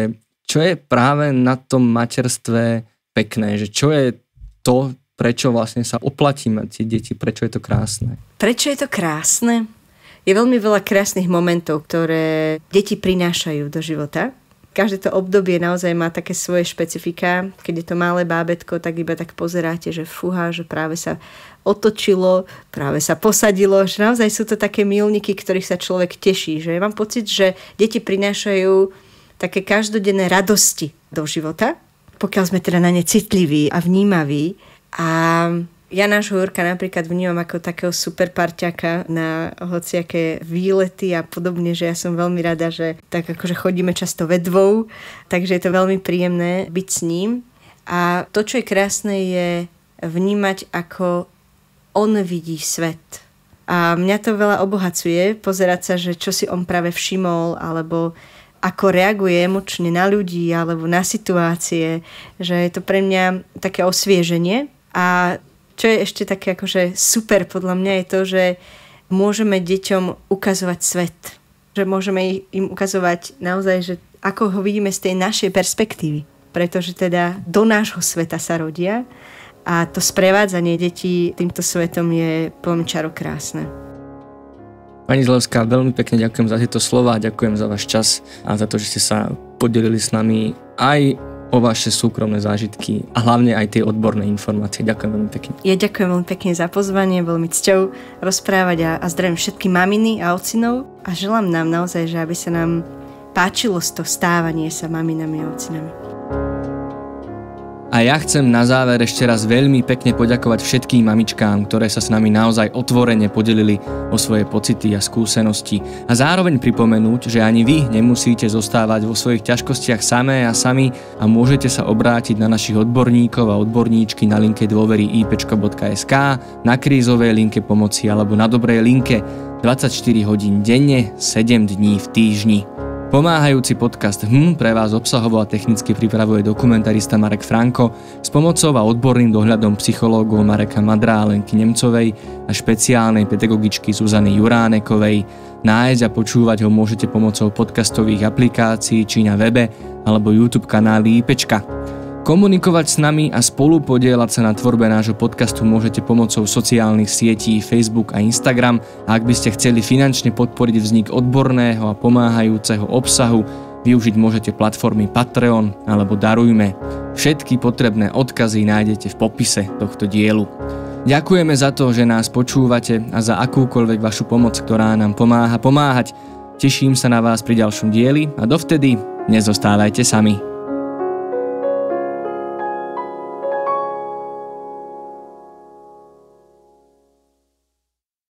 čo je práve na tom materstve pekné, že čo je to, prečo vlastne sa oplatí mať tie deti, prečo je to krásne? Prečo je to krásne? Je veľmi veľa krásnych momentov, ktoré deti prinášajú do života každé to obdobie naozaj má také svoje špecifika. Keď je to malé bábetko, tak iba tak pozeráte, že fuha, že práve sa otočilo, práve sa posadilo, že naozaj sú to také milníky, ktorých sa človek teší. Že ja mám pocit, že deti prinášajú také každodenné radosti do života, pokiaľ sme teda na ne citliví a vnímaví. A ja nášho Jurka napríklad vnímam ako takého super parťaka na hociaké výlety a podobne, že ja som veľmi rada, že tak akože chodíme často vedvou, takže je to veľmi príjemné byť s ním. A to, čo je krásne, je vnímať, ako on vidí svet. A mňa to veľa obohacuje pozerať sa, že čo si on práve všimol, alebo ako reaguje emočne na ľudí alebo na situácie, že je to pre mňa také osvieženie a čo je ešte také akože super podľa mňa je to, že môžeme deťom ukazovať svet. Že môžeme im ukazovať naozaj, že ako ho vidíme z tej našej perspektívy. Pretože teda do nášho sveta sa rodia a to sprevádzanie detí týmto svetom je plne čarokrásne. Pani Zlevská, veľmi pekne ďakujem za tieto slova, ďakujem za váš čas a za to, že ste sa podelili s nami aj o vaše súkromné zážitky a hlavne aj tie odborné informácie. Ďakujem veľmi pekne. Ja ďakujem veľmi pekne za pozvanie, veľmi cťou rozprávať a, a zdravím všetky maminy a ocinov a želám nám naozaj, že aby sa nám páčilo to stávanie sa maminami a ocinami. A ja chcem na záver ešte raz veľmi pekne poďakovať všetkým mamičkám, ktoré sa s nami naozaj otvorene podelili o svoje pocity a skúsenosti. A zároveň pripomenúť, že ani vy nemusíte zostávať vo svojich ťažkostiach samé a sami a môžete sa obrátiť na našich odborníkov a odborníčky na linke dôvery IP.SK na krízovej linke pomoci alebo na dobrej linke 24 hodín denne, 7 dní v týždni. Pomáhajúci podcast HM pre vás obsahovo a technicky pripravuje dokumentarista Marek Franko s pomocou a odborným dohľadom psychológov Mareka Madrá a Lenky Nemcovej a špeciálnej pedagogičky Zuzany Juránekovej. Nájsť a počúvať ho môžete pomocou podcastových aplikácií či na webe alebo YouTube kanáli IPčka. Komunikovať s nami a spolu podielať sa na tvorbe nášho podcastu môžete pomocou sociálnych sietí Facebook a Instagram a ak by ste chceli finančne podporiť vznik odborného a pomáhajúceho obsahu, využiť môžete platformy Patreon alebo Darujme. Všetky potrebné odkazy nájdete v popise tohto dielu. Ďakujeme za to, že nás počúvate a za akúkoľvek vašu pomoc, ktorá nám pomáha pomáhať. Teším sa na vás pri ďalšom dieli a dovtedy nezostávajte sami.